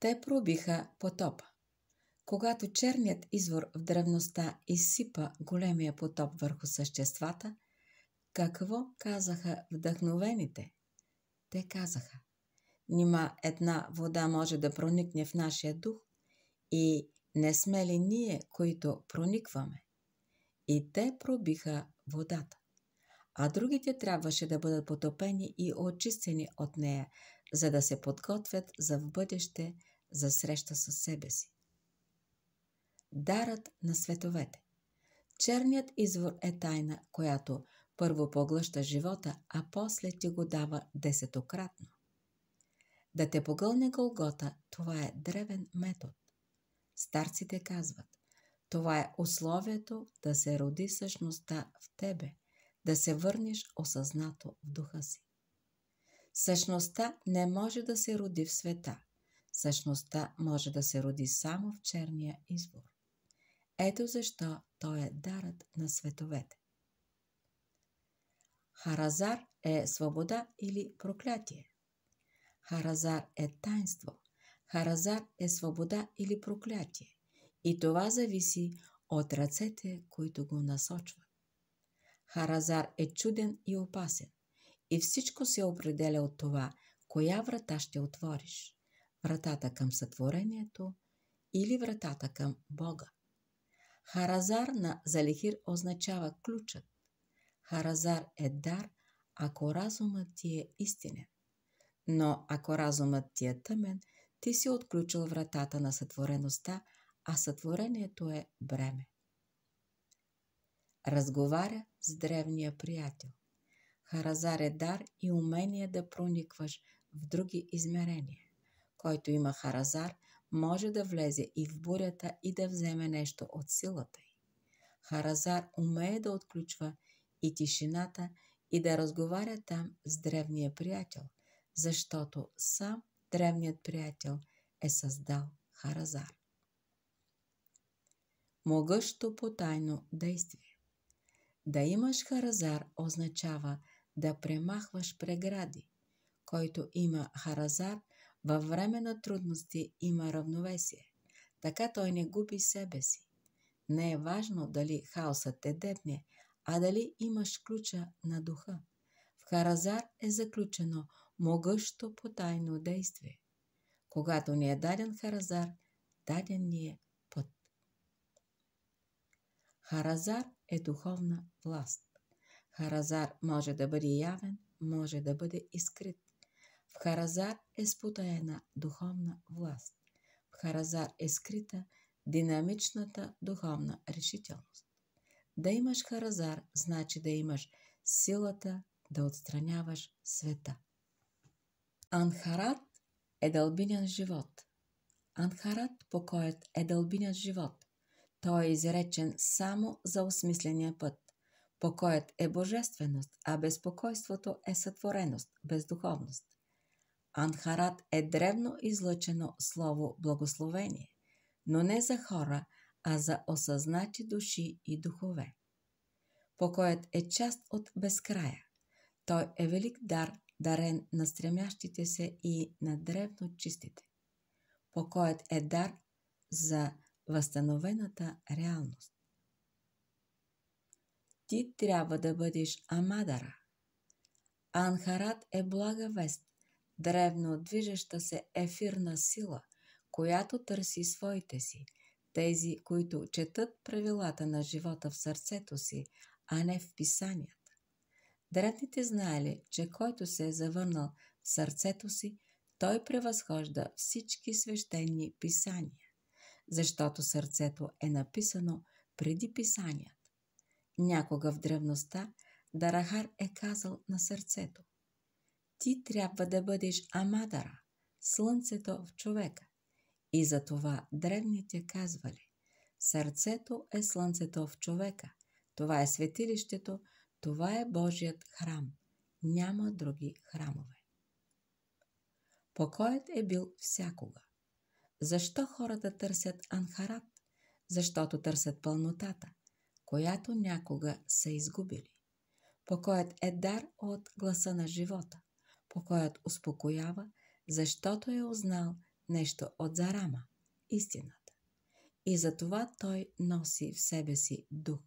те пробиха потоп. Когато черният извор в древността изсипа големия потоп върху съществата, какво казаха вдъхновените? Те казаха, нима една вода може да проникне в нашия дух и не сме ли ние, които проникваме? И те пробиха водата. А другите трябваше да бъдат потопени и очистени от нея, за да се подготвят за в бъдеще – за среща с себе си. Дарът на световете. Черният извор е тайна, която първо поглъща живота, а после ти го дава десетократно. Да те погълне Голгота, това е древен метод. Старците казват, това е условието да се роди същността в тебе, да се върнеш осъзнато в духа си. Същността не може да се роди в света – Същността може да се роди само в черния избор. Ето защо той е дарът на световете. Харазар е свобода или проклятие. Харазар е тайнство. Харазар е свобода или проклятие. И това зависи от ръцете, които го насочват. Харазар е чуден и опасен. И всичко се определя от това, коя врата ще отвориш вратата към сътворението или вратата към Бога. Харазар на Залихир означава ключът. Харазар е дар, ако разумът ти е истинен. Но ако разумът ти е тъмен, ти си отключил вратата на сътвореността, а сътворението е бреме. Разговаря с древния приятел. Харазар е дар и умение да проникваш в други измерения който има Харазар, може да влезе и в бурята и да вземе нещо от силата й. Харазар умее да отключва и тишината и да разговаря там с древния приятел, защото сам древният приятел е създал Харазар. Могъщо потайно действие Да имаш Харазар означава да премахваш прегради. Който има Харазар – във време на трудности има равновесие. Така той не губи себе си. Не е важно дали хаосът е дебне, а дали имаш ключа на духа. В Харазар е заключено могъщо потайно действие. Когато ни е даден Харазар, даден ни е път. Харазар е духовна власт. Харазар може да бъде явен, може да бъде изкрит. В Харазар е спутаена духовна власт. В Харазар е скрита динамичната духовна решителност. Да имаш Харазар, значи да имаш силата да отстраняваш света. Анхарат е дълбинен живот. Анхарат, покоят, е дълбинен живот. Той е изречен само за осмисления път. Покоят е божественост, а безпокойството е сътвореност, бездуховност. Анхарат е древно излъчено слово благословение, но не за хора, а за осъзнати души и духове. Покоят е част от безкрая. Той е велик дар, дарен на стремящите се и на древно чистите. Покоят е дар за възстановената реалност. Ти трябва да бъдеш Амадара. Анхарат е блага вест, древно движеща се ефирна сила, която търси своите си, тези, които четат правилата на живота в сърцето си, а не в писанията. Древните знаели, че който се е завърнал в сърцето си, той превъзхожда всички свещени писания, защото сърцето е написано преди писанията. Някога в древността Дарахар е казал на сърцето ти трябва да бъдеш Амадара, слънцето в човека. И затова древните казвали, сърцето е слънцето в човека, това е светилището, това е Божият храм. Няма други храмове. Покоят е бил всякога. Защо хората търсят анхарат? Защото търсят пълнотата, която някога са изгубили. Покоят е дар от гласа на живота – Покоят успокоява, защото е узнал нещо от зарама – истината. И затова той носи в себе си дух.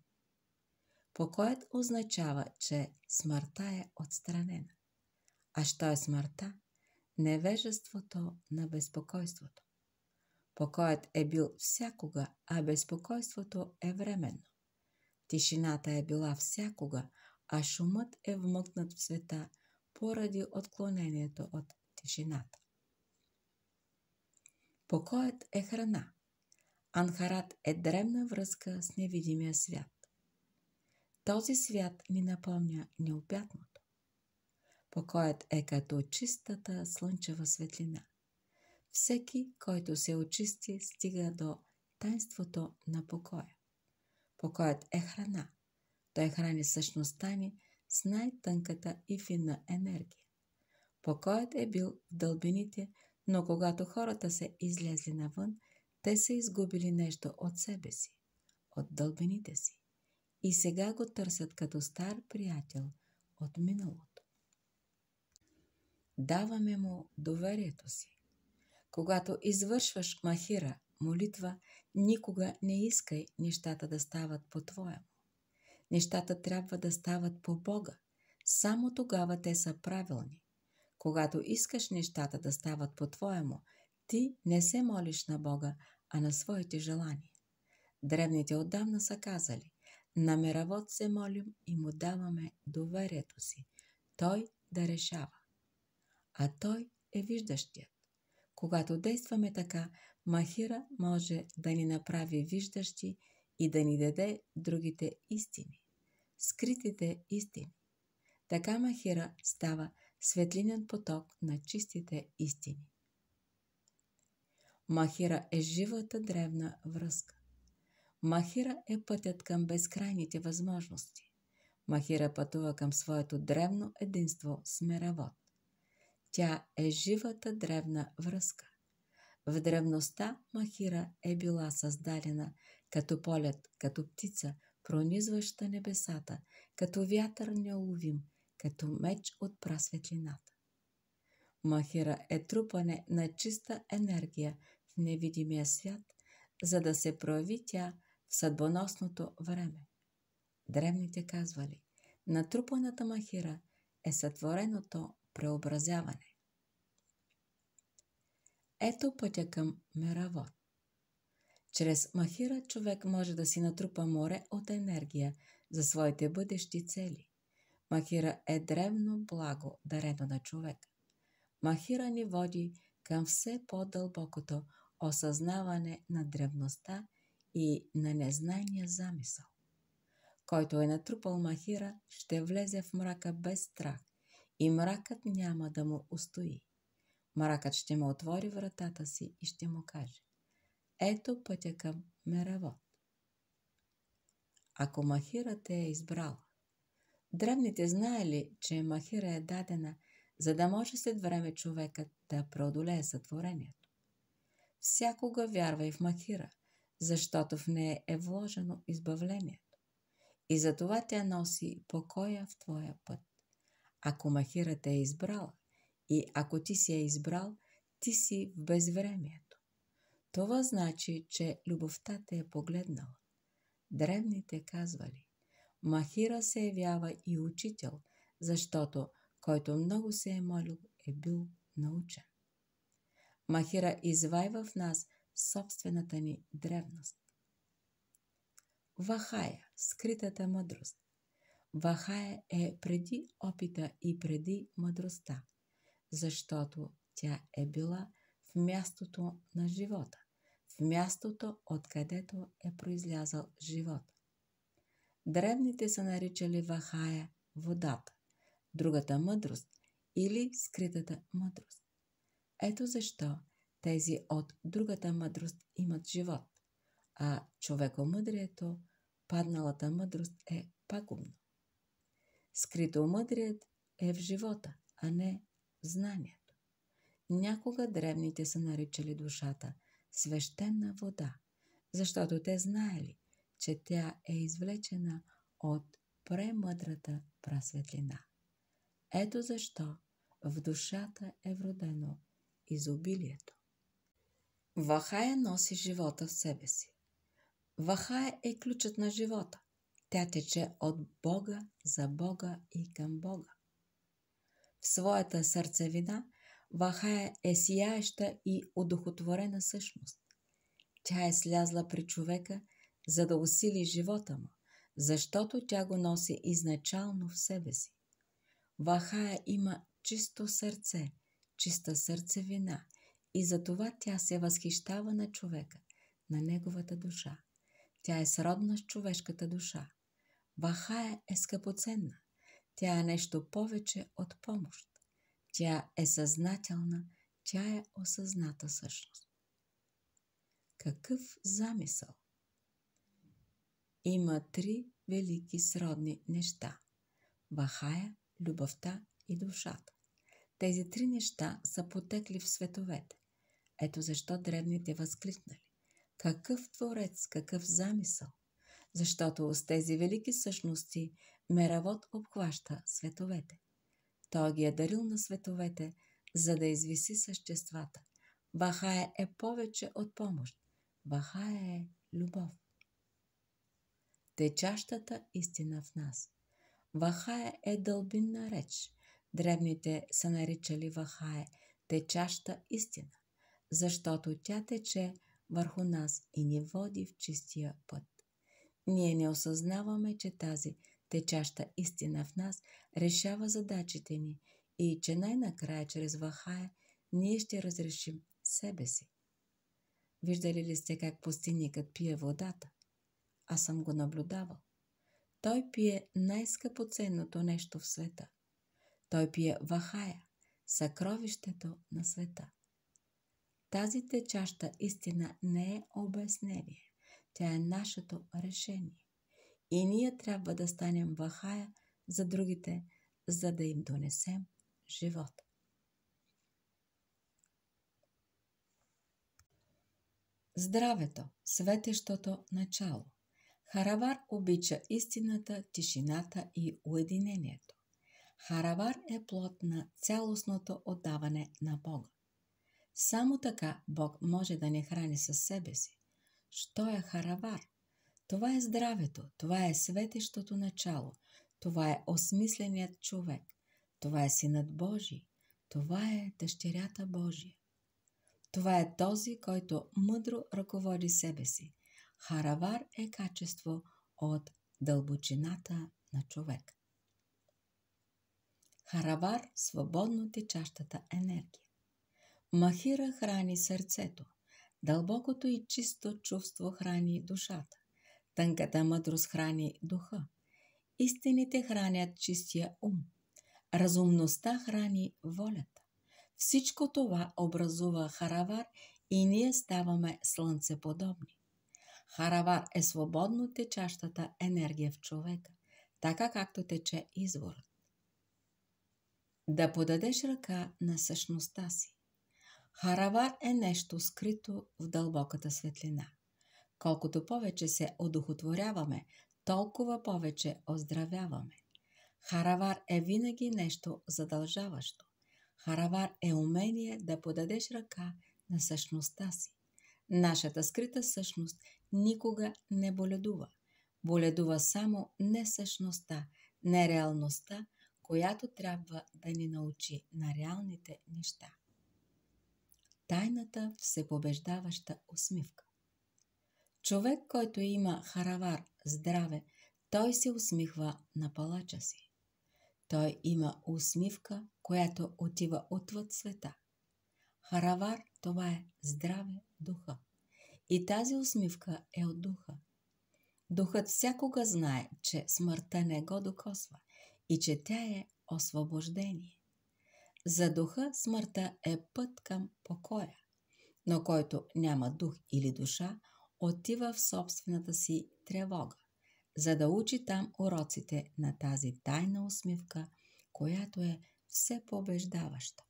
Покоят означава, че смъртта е отстранена. А що е смъртта? Невежеството на безпокойството. Покоят е бил всякога, а безпокойството е временно. Тишината е била всякога, а шумът е вмъкнат в света – поради отклонението от тишината. Покоят е храна. Анхарат е древна връзка с невидимия свят. Този свят ни напомня необятното. Покоят е като чистата слънчева светлина. Всеки, който се очисти, стига до тайнството на покоя. Покоят е храна. Той храни същността ни с най-тънката и финна енергия. Покоят е бил в дълбините, но когато хората са излезли навън, те са изгубили нещо от себе си, от дълбините си. И сега го търсят като стар приятел от миналото. Даваме му доверието си. Когато извършваш махира, молитва, никога не искай нещата да стават по-твоему. Нещата трябва да стават по Бога. Само тогава те са правилни. Когато искаш нещата да стават по-твоему, ти не се молиш на Бога, а на своите желания. Древните отдавна са казали, на мировод се молим и му даваме доверието си. Той да решава. А той е виждащият. Когато действаме така, Махира може да ни направи виждащи и да ни даде другите истини, скритите истини. Така Махира става светлинен поток на чистите истини. Махира е живата древна връзка. Махира е пътят към безкрайните възможности. Махира пътува към своето древно единство с Меравод. Тя е живата древна връзка. В древността Махира е била създадена като полет, като птица, пронизваща небесата, като вятър неуловим, като меч от прасветлината. Махира е трупане на чиста енергия в невидимия свят, за да се прояви тя в съдбоносното време. Древните казвали, натрупаната махира е сътвореното преобразяване. Ето пътя към Меравод. Чрез махира човек може да си натрупа море от енергия за своите бъдещи цели. Махира е древно благо, дарено на човек. Махира ни води към все по-дълбокото осъзнаване на древността и на незнания замисъл. Който е натрупал махира, ще влезе в мрака без страх и мракът няма да му устои. Мракът ще му отвори вратата си и ще му каже ето пътя към Меравод. Ако Махирата е избрала, древните знаели, че Махира е дадена, за да може след време човекът да преодолее сътворението. Всякога вярвай в Махира, защото в нея е вложено избавлението. И затова тя носи покоя в твоя път. Ако Махирата е избрала и ако ти си е избрал, ти си в безвремието. Това значи, че любовта те е погледнала. Древните казвали, Махира се явява и учител, защото който много се е молил, е бил научен. Махира извайва в нас собствената ни древност. Вахая – скритата мъдрост. Вахая е преди опита и преди мъдростта, защото тя е била в мястото на живота в мястото, откъдето е произлязал живот. Древните са наричали Вахая водата, другата мъдрост или скритата мъдрост. Ето защо тези от другата мъдрост имат живот, а човекомъдрието, падналата мъдрост е пагубно. Скрито мъдрият е в живота, а не в знанието. Някога древните са наричали душата – свещена вода, защото те знаели, че тя е извлечена от премъдрата прасветлина. Ето защо в душата е вродено изобилието. Вахая носи живота в себе си. Вахая е ключът на живота. Тя тече от Бога за Бога и към Бога. В своята сърцевина Ваха е сияеща и удохотворена същност. Тя е слязла при човека, за да усили живота му, защото тя го носи изначално в себе си. Вахая има чисто сърце, чиста сърцевина и затова тя се възхищава на човека, на неговата душа. Тя е сродна с човешката душа. Вахая е скъпоценна. Тя е нещо повече от помощ. Тя е съзнателна, тя е осъзната същност. Какъв замисъл? Има три велики сродни неща – Бахая, любовта и душата. Тези три неща са потекли в световете. Ето защо древните възкликнали. Какъв творец, какъв замисъл? Защото с тези велики същности меравод обхваща световете. Той ги е дарил на световете, за да извиси съществата. Бахае е повече от помощ. Бахае е любов. Течащата истина в нас. Вахая е, е дълбинна реч. Древните са наричали Вахая е течаща истина, защото тя тече върху нас и ни води в чистия път. Ние не осъзнаваме, че тази течаща истина в нас, решава задачите ни и че най-накрая чрез Вахая ние ще разрешим себе си. Виждали ли сте как пустинникът пие водата? Аз съм го наблюдавал. Той пие най-скъпоценното нещо в света. Той пие Вахая, съкровището на света. Тази течаща истина не е обяснение. Тя е нашето решение. И ние трябва да станем вахая за другите, за да им донесем живот. Здравето, светещото начало. Харавар обича истината, тишината и уединението. Харавар е плод на цялостното отдаване на Бога. Само така Бог може да не храни със себе си. Що е харавар? Това е здравето, това е светещото начало, това е осмисленият човек, това е синът Божий, това е дъщерята Божия. Това е този, който мъдро ръководи себе си. Харавар е качество от дълбочината на човек. Харавар свободно течащата енергия. Махира храни сърцето. Дълбокото и чисто чувство храни душата. Тънката мъдрост храни духа. Истините хранят чистия ум. Разумността храни волята. Всичко това образува харавар и ние ставаме слънцеподобни. Харавар е свободно течащата енергия в човека, така както тече изворът. Да подадеш ръка на същността си. Харавар е нещо скрито в дълбоката светлина. Колкото повече се одухотворяваме, толкова повече оздравяваме. Харавар е винаги нещо задължаващо. Харавар е умение да подадеш ръка на същността си. Нашата скрита същност никога не боледува. Боледува само не същността, не реалността, която трябва да ни научи на реалните неща. Тайната всепобеждаваща усмивка. Човек, който има харавар, здраве, той се усмихва на палача си. Той има усмивка, която отива отвъд света. Харавар – това е здраве духа. И тази усмивка е от духа. Духът всякога знае, че смъртта не го докосва и че тя е освобождение. За духа смъртта е път към покоя, но който няма дух или душа – отива в собствената си тревога, за да учи там уроците на тази тайна усмивка, която е все побеждаваща.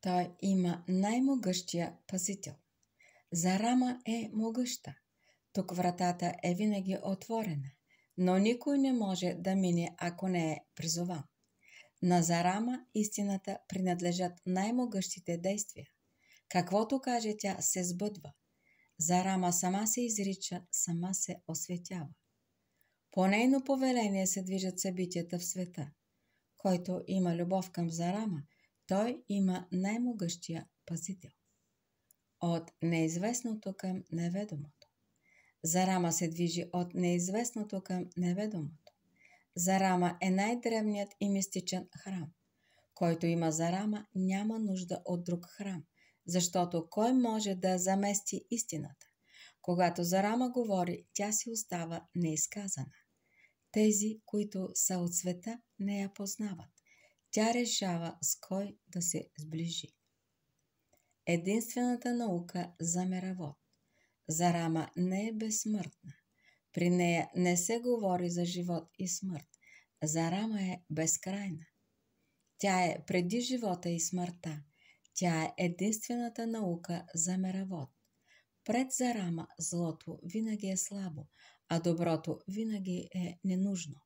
Той има най-могъщия пазител. Зарама е могъща. Тук вратата е винаги отворена, но никой не може да мине, ако не е призован. На Зарама истината принадлежат най-могъщите действия. Каквото каже тя, се сбъдва. Зарама сама се изрича, сама се осветява. По нейно повеление се движат събитията в света. Който има любов към Зарама, той има най-могъщия пазител. От неизвестното към неведомото. Зарама се движи от неизвестното към неведомото. Зарама е най-древният и мистичен храм. Който има Зарама, няма нужда от друг храм – защото кой може да замести истината? Когато Зарама говори, тя си остава неизказана. Тези, които са от света, не я познават. Тя решава с кой да се сближи. Единствената наука за мировод. Зарама не е безсмъртна. При нея не се говори за живот и смърт. Зарама е безкрайна. Тя е преди живота и смъртта – тя е единствената наука за меравод. Пред зарама злото винаги е слабо, а доброто винаги е ненужно.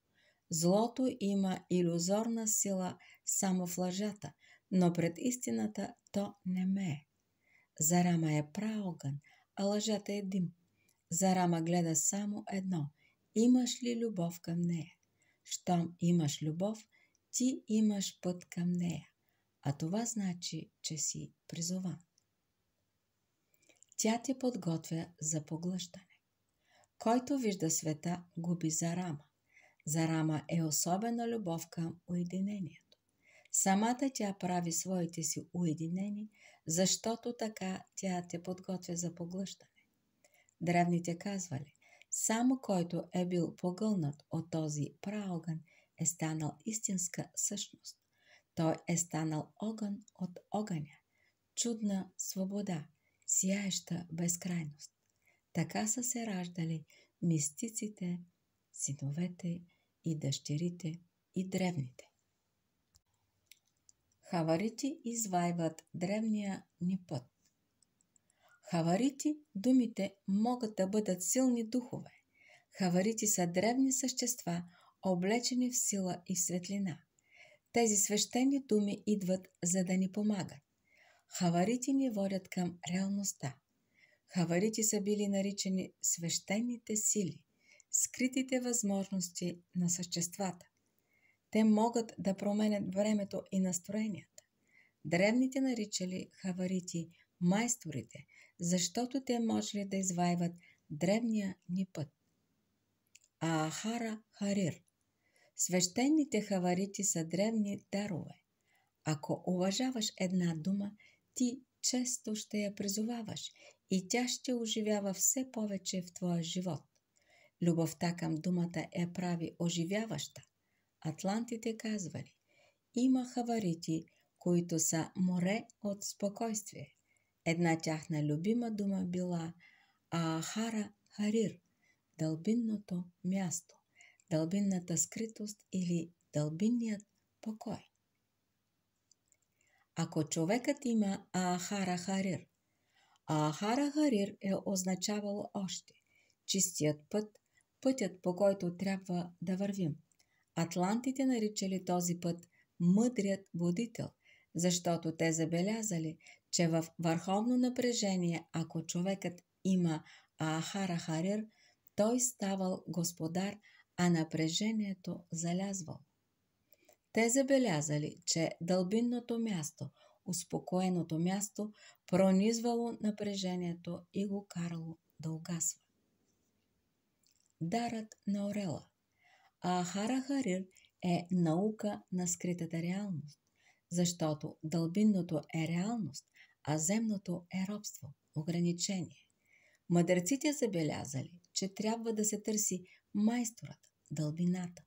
Злото има иллюзорна сила само в лъжата, но пред истината то не мее. Зарама е праогън, а лъжата е дим. Зарама гледа само едно – имаш ли любов към нея? Щом имаш любов, ти имаш път към нея а това значи, че си призова. Тя те подготвя за поглъщане. Който вижда света, губи за рама. За рама е особена любов към уединението. Самата тя прави своите си уединени, защото така тя те подготвя за поглъщане. Древните казвали, само който е бил погълнат от този праогън е станал истинска същност. Той е станал огън от огъня, чудна свобода, сияеща безкрайност. Така са се раждали мистиците, синовете и дъщерите и древните. Хаварити извайват древния ни път. Хаварити думите могат да бъдат силни духове. Хаварити са древни същества, облечени в сила и светлина – тези свещени думи идват за да ни помагат. Хаварите ни водят към реалността. Хаварите са били наричани свещените сили, скритите възможности на съществата. Те могат да променят времето и настроенията. Древните наричали хаварити майсторите, защото те можели да извайват древния ни път. Аахара Харир Свещените хаварити са древни дарове. Ако уважаваш една дума, ти често ще я призоваваш и тя ще оживява все повече в твоя живот. Любовта към думата е прави оживяваща. Атлантите казвали, има хаварити, които са море от спокойствие. Една тяхна любима дума била Ахара Харир – дълбинното място дълбинната скритост или дълбинният покой. Ако човекът има Ахара Харир, Ахара Харир е означавал още чистият път, пътят по който трябва да вървим. Атлантите наричали този път мъдрият водител, защото те забелязали, че в върховно напрежение, ако човекът има Ахара Харир, той ставал господар – а напрежението залязва. Те забелязали, че дълбинното място, успокоеното място, пронизвало напрежението и го карало да угасва. Дарът на орела А Харахарир е наука на скритата реалност, защото дълбинното е реалност, а земното е робство, ограничение. Мъдърците забелязали, че трябва да се търси майсторът, дълбината.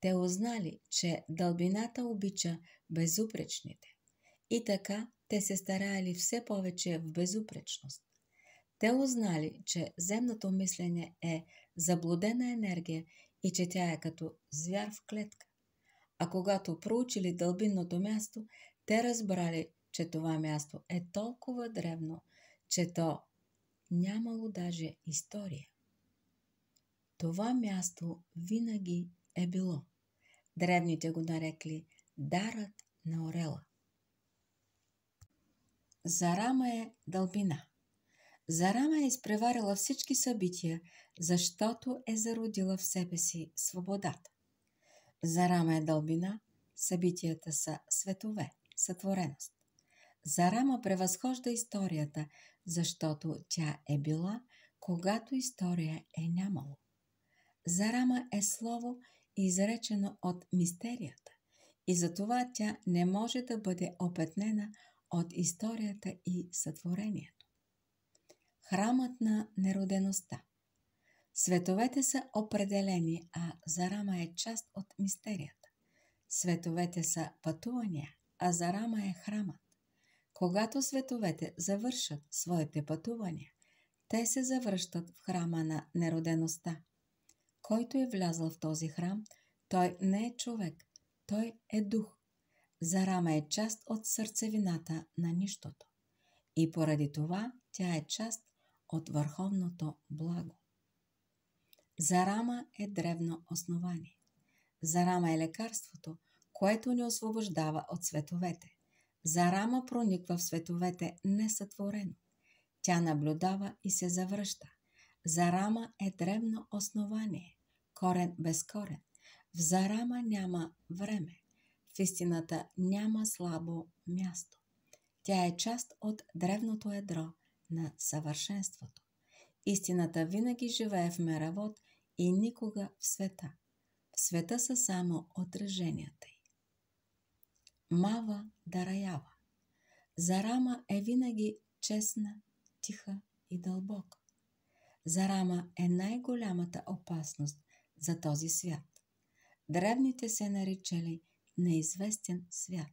Те узнали, че дълбината обича безупречните. И така те се стараяли все повече в безупречност. Те узнали, че земното мислене е заблудена енергия и че тя е като звяр в клетка. А когато проучили дълбинното място, те разбрали, че това място е толкова древно, че то нямало даже история. Това място винаги е било. Древните го нарекли дарът на орела. Зарама е дълбина. Зарама е изпреварила всички събития, защото е зародила в себе си свободата. Зарама е дълбина, събитията са светове, сътвореност. Зарама превъзхожда историята, защото тя е била, когато история е нямало. Зарама е слово, изречено от мистерията и затова тя не може да бъде опетнена от историята и сътворението. Храмът на неродеността Световете са определени, а Зарама е част от мистерията. Световете са пътувания, а Зарама е храмът. Когато световете завършат своите пътувания, те се завръщат в храма на неродеността – който е влязъл в този храм, той не е човек, той е дух. Зарама е част от сърцевината на нищото. И поради това тя е част от върховното благо. Зарама е древно основание. Зарама е лекарството, което ни освобождава от световете. Зарама прониква в световете несътворено. Тя наблюдава и се завръща. Зарама е древно основание, корен без корен. В зарама няма време. В истината няма слабо място. Тя е част от древното ядро на съвършенството. Истината винаги живее в меравод и никога в света. В света са само отраженията й. Мава Дараява Зарама е винаги честна, тиха и дълбока зарама е най-голямата опасност за този свят. Древните се наричали неизвестен свят.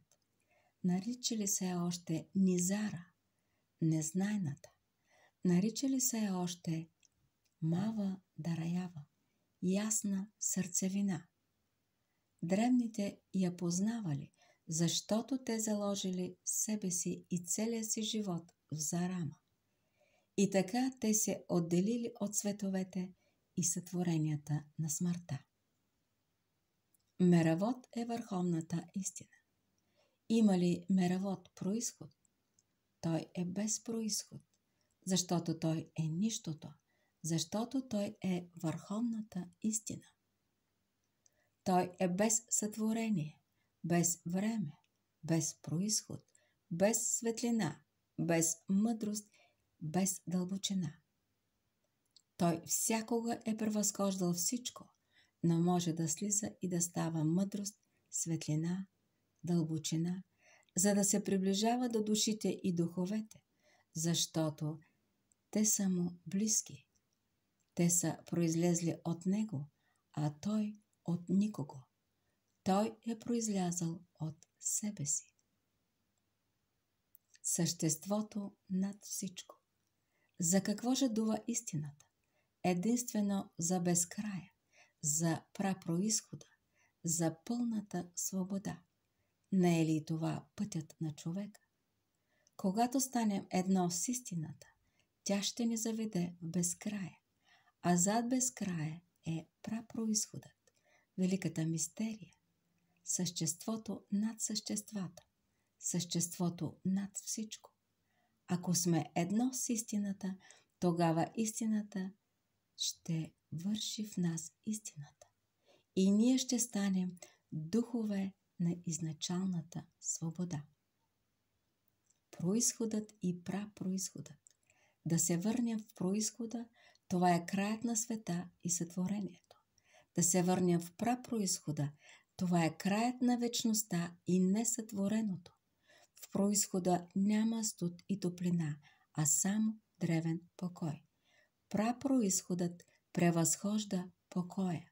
Наричали се още Низара, незнайната. Наричали се още Мава Дараява, ясна сърцевина. Древните я познавали, защото те заложили себе си и целия си живот в Зарама. И така те се отделили от световете и сътворенията на смъртта. Меравод е върховната истина. Има ли меравод происход? Той е без происход, защото той е нищото, защото той е върховната истина. Той е без сътворение, без време, без происход, без светлина, без мъдрост без дълбочина. Той всякога е превъзхождал всичко, но може да слиза и да става мъдрост, светлина, дълбочина, за да се приближава до душите и духовете, защото те са му близки. Те са произлезли от него, а той от никого. Той е произлязал от себе си. Съществото над всичко. За какво жадува истината? Единствено за безкрая, за прапроизхода, за пълната свобода. Не е ли това пътят на човека? Когато станем едно с истината, тя ще ни заведе в безкрая, а зад безкрая е прапроизходът, великата мистерия, съществото над съществата, съществото над всичко. Ако сме едно с истината, тогава истината ще върши в нас истината. И ние ще станем духове на изначалната свобода. Происходът и прапроизходът. Да се върнем в происхода, това е краят на света и сътворението. Да се върнем в прапроизхода, това е краят на вечността и несътвореното. В происхода няма студ и топлина, а само древен покой. Прапроизходът превъзхожда покоя.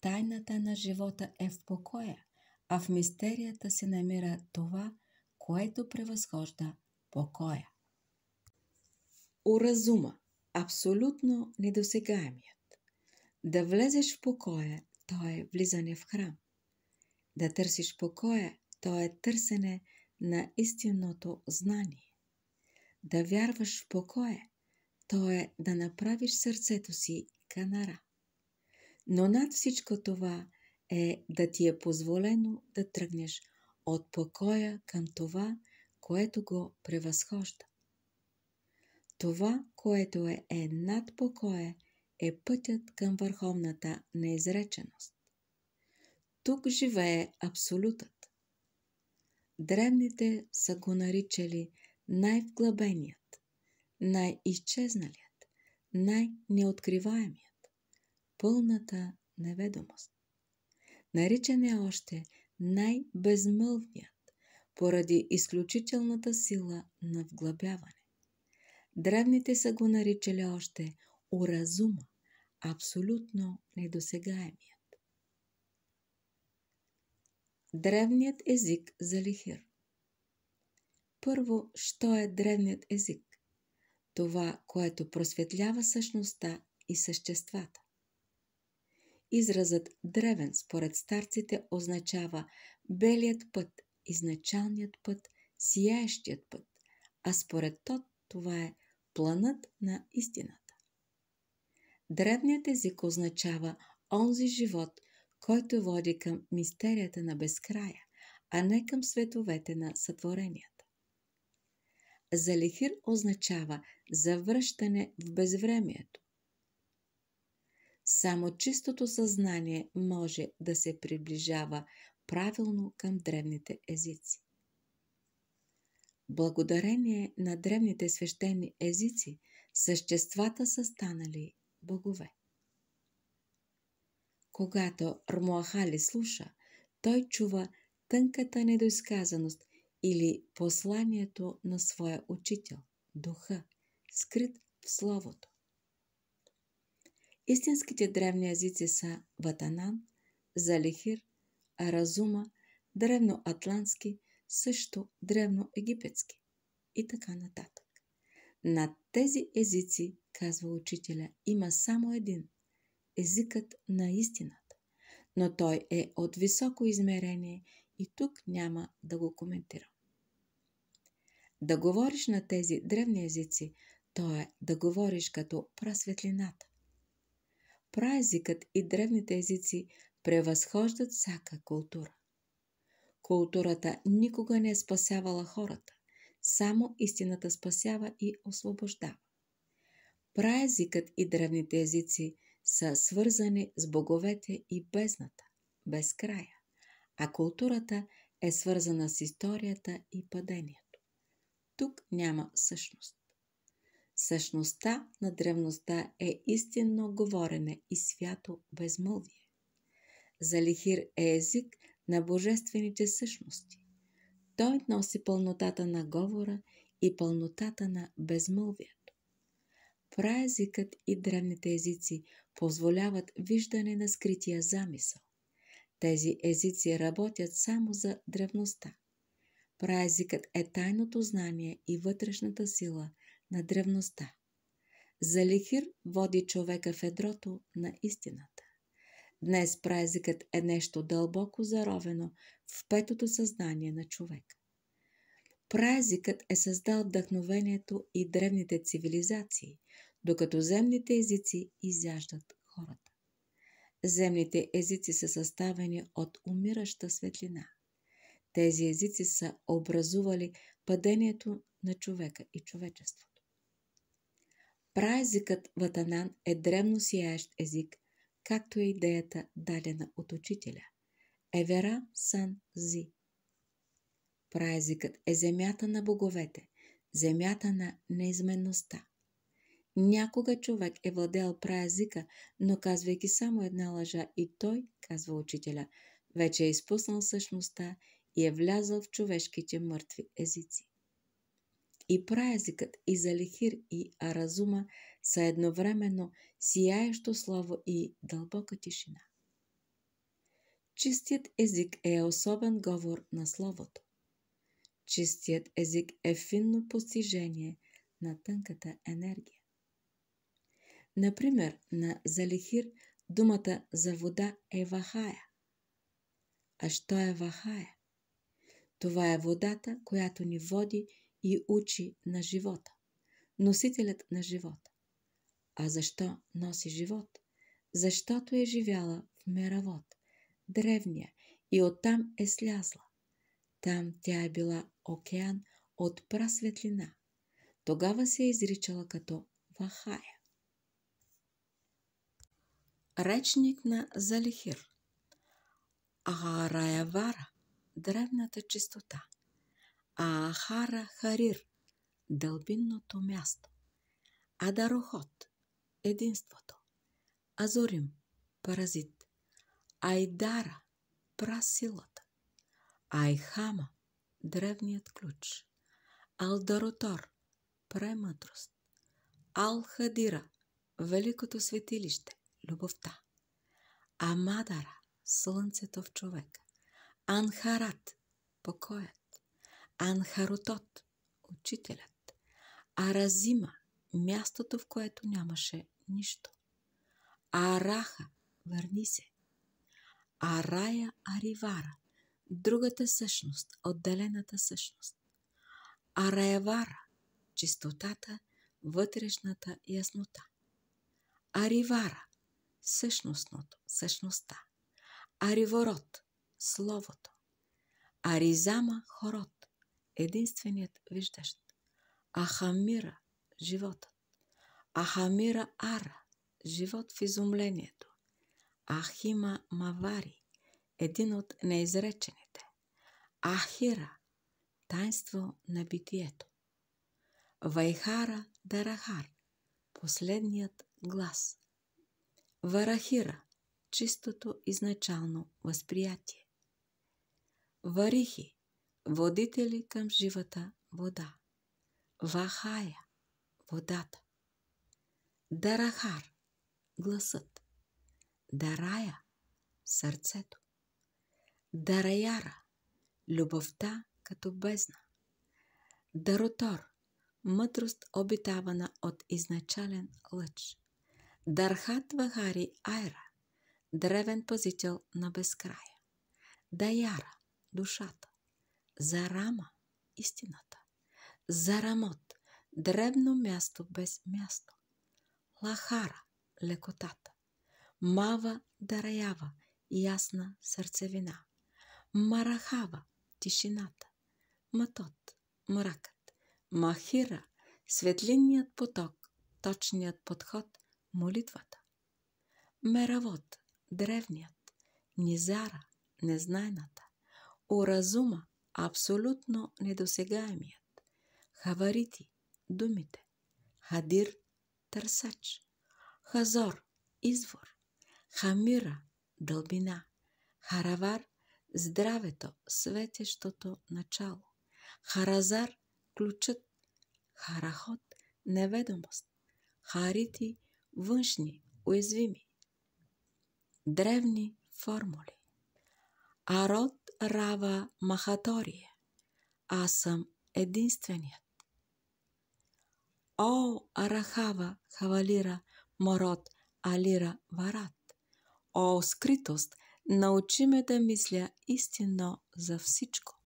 Тайната на живота е в покоя, а в мистерията се намира това, което превъзхожда покоя. Уразума – абсолютно недосегаемият. Да влезеш в покоя, то е влизане в храм. Да търсиш покоя, то е търсене – на истинното знание. Да вярваш в покое, то е да направиш сърцето си канара. Но над всичко това е да ти е позволено да тръгнеш от покоя към това, което го превъзхожда. Това, което е, е над покоя, е пътят към върховната неизреченост. Тук живее абсолютът древните са го наричали най-вглъбеният, най-изчезналият, най-неоткриваемият, пълната неведомост. Наричан е още най-безмълвният, поради изключителната сила на вглъбяване. Древните са го наричали още уразума, абсолютно недосегаемия. Древният език за лихир. Първо, що е древният език? Това, което просветлява същността и съществата. Изразът древен според старците означава белият път, изначалният път, сияещият път, а според тот това е планът на истината. Древният език означава онзи живот, който води към мистерията на безкрая, а не към световете на сътворенията. Залихир означава завръщане в безвремието. Само чистото съзнание може да се приближава правилно към древните езици. Благодарение на древните свещени езици, съществата са станали богове. Когато Рмоахали слуша, той чува тънката недоизказаност или посланието на своя учител, духа, скрит в Словото. Истинските древни езици са Ватанан, Залихир, Разума, древноатлантски, също древноегипетски и така нататък. На тези езици, казва учителя, има само един – езикът на истината, но той е от високо измерение и тук няма да го коментирам. Да говориш на тези древни езици, то е да говориш като прасветлината. Праезикът и древните езици превъзхождат всяка култура. Културата никога не е спасявала хората, само истината спасява и освобождава. Праезикът и древните езици – са свързани с боговете и бездната, без края, а културата е свързана с историята и падението. Тук няма същност. Същността на древността е истинно говорене и свято безмълвие. Залихир е език на божествените същности. Той носи пълнотата на говора и пълнотата на безмълвието праезикът и древните езици позволяват виждане на скрития замисъл. Тези езици работят само за древността. Праезикът е тайното знание и вътрешната сила на древността. Залихир води човека в едрото на истината. Днес празикът е нещо дълбоко заровено в петото съзнание на човека. Празикът е създал вдъхновението и древните цивилизации, докато земните езици изяждат хората. Земните езици са съставени от умираща светлина. Тези езици са образували падението на човека и човечеството. Празикът Ватанан е древно сияещ език, както е идеята дадена от учителя. Евера Сан Зи Праезикът е земята на боговете, земята на неизменността. Някога човек е владел праезика, но казвайки само една лъжа и той, казва учителя, вече е изпуснал същността и е влязъл в човешките мъртви езици. И праезикът, и залихир, и аразума са едновременно сияещо слово и дълбока тишина. Чистият език е особен говор на словото. Чистият език е финно постижение на тънката енергия. Например, на Залихир думата за вода е вахая. А що е вахая? Това е водата, която ни води и учи на живота. Носителят на живота. А защо носи живот? Защото е живяла в Меравод, древния, и оттам е слязла. Там тя е била океан от прасветлина. Тогава се е изричала като Вахая. Речник на Залихир Вара – древната чистота. Ахара Харир – дълбинното място. Адарохот – единството. Азорим – паразит. Айдара – прасилата. Айхама – древният ключ. Алдаротор – премъдрост. Алхадира – великото светилище, любовта. Амадара – слънцето в човека. Анхарат – покоят. Анхаротот – учителят. Аразима – мястото, в което нямаше нищо. Араха – върни се. Арая Аривара – другата същност, отделената същност. А раевара – чистотата, вътрешната яснота. Аривара – същностното, същността. Ариворот – словото. Аризама – хорот, единственият виждащ. Ахамира – животът. Ахамира – ара – живот в изумлението. Ахима – мавари един от неизречените. Ахира – тайнство на битието. Вайхара – Дарахар – последният глас. Варахира – чистото изначално възприятие. Варихи – водители към живата вода. Вахая – водата. Дарахар – гласът. Дарая – сърцето. Дараяра – любовта като бездна. Даротор – мъдрост обитавана от изначален лъч. Дархат Вахари Айра – древен пазител на безкрая. Даяра – душата. Зарама – истината. Зарамот – древно място без място. Лахара – лекотата. Мава Дараява – ясна сърцевина. Марахава – тишината, Матот – мракът, Махира – светлинният поток, точният подход, молитвата. Меравод – древният, Низара – незнайната, Уразума – абсолютно недосегаемият, Хаварити – думите, Хадир – търсач, Хазор – извор, Хамира – дълбина, Харавар здравето, светещото начало, харазар, ключът, харахот, неведомост, харити, външни, уязвими. Древни формули. Арод Рава Махатория. Аз съм единственият. О, Арахава, Хавалира, Мород, Алира, Варат. О, скритост, Научи ме да мисля истинно за всичко.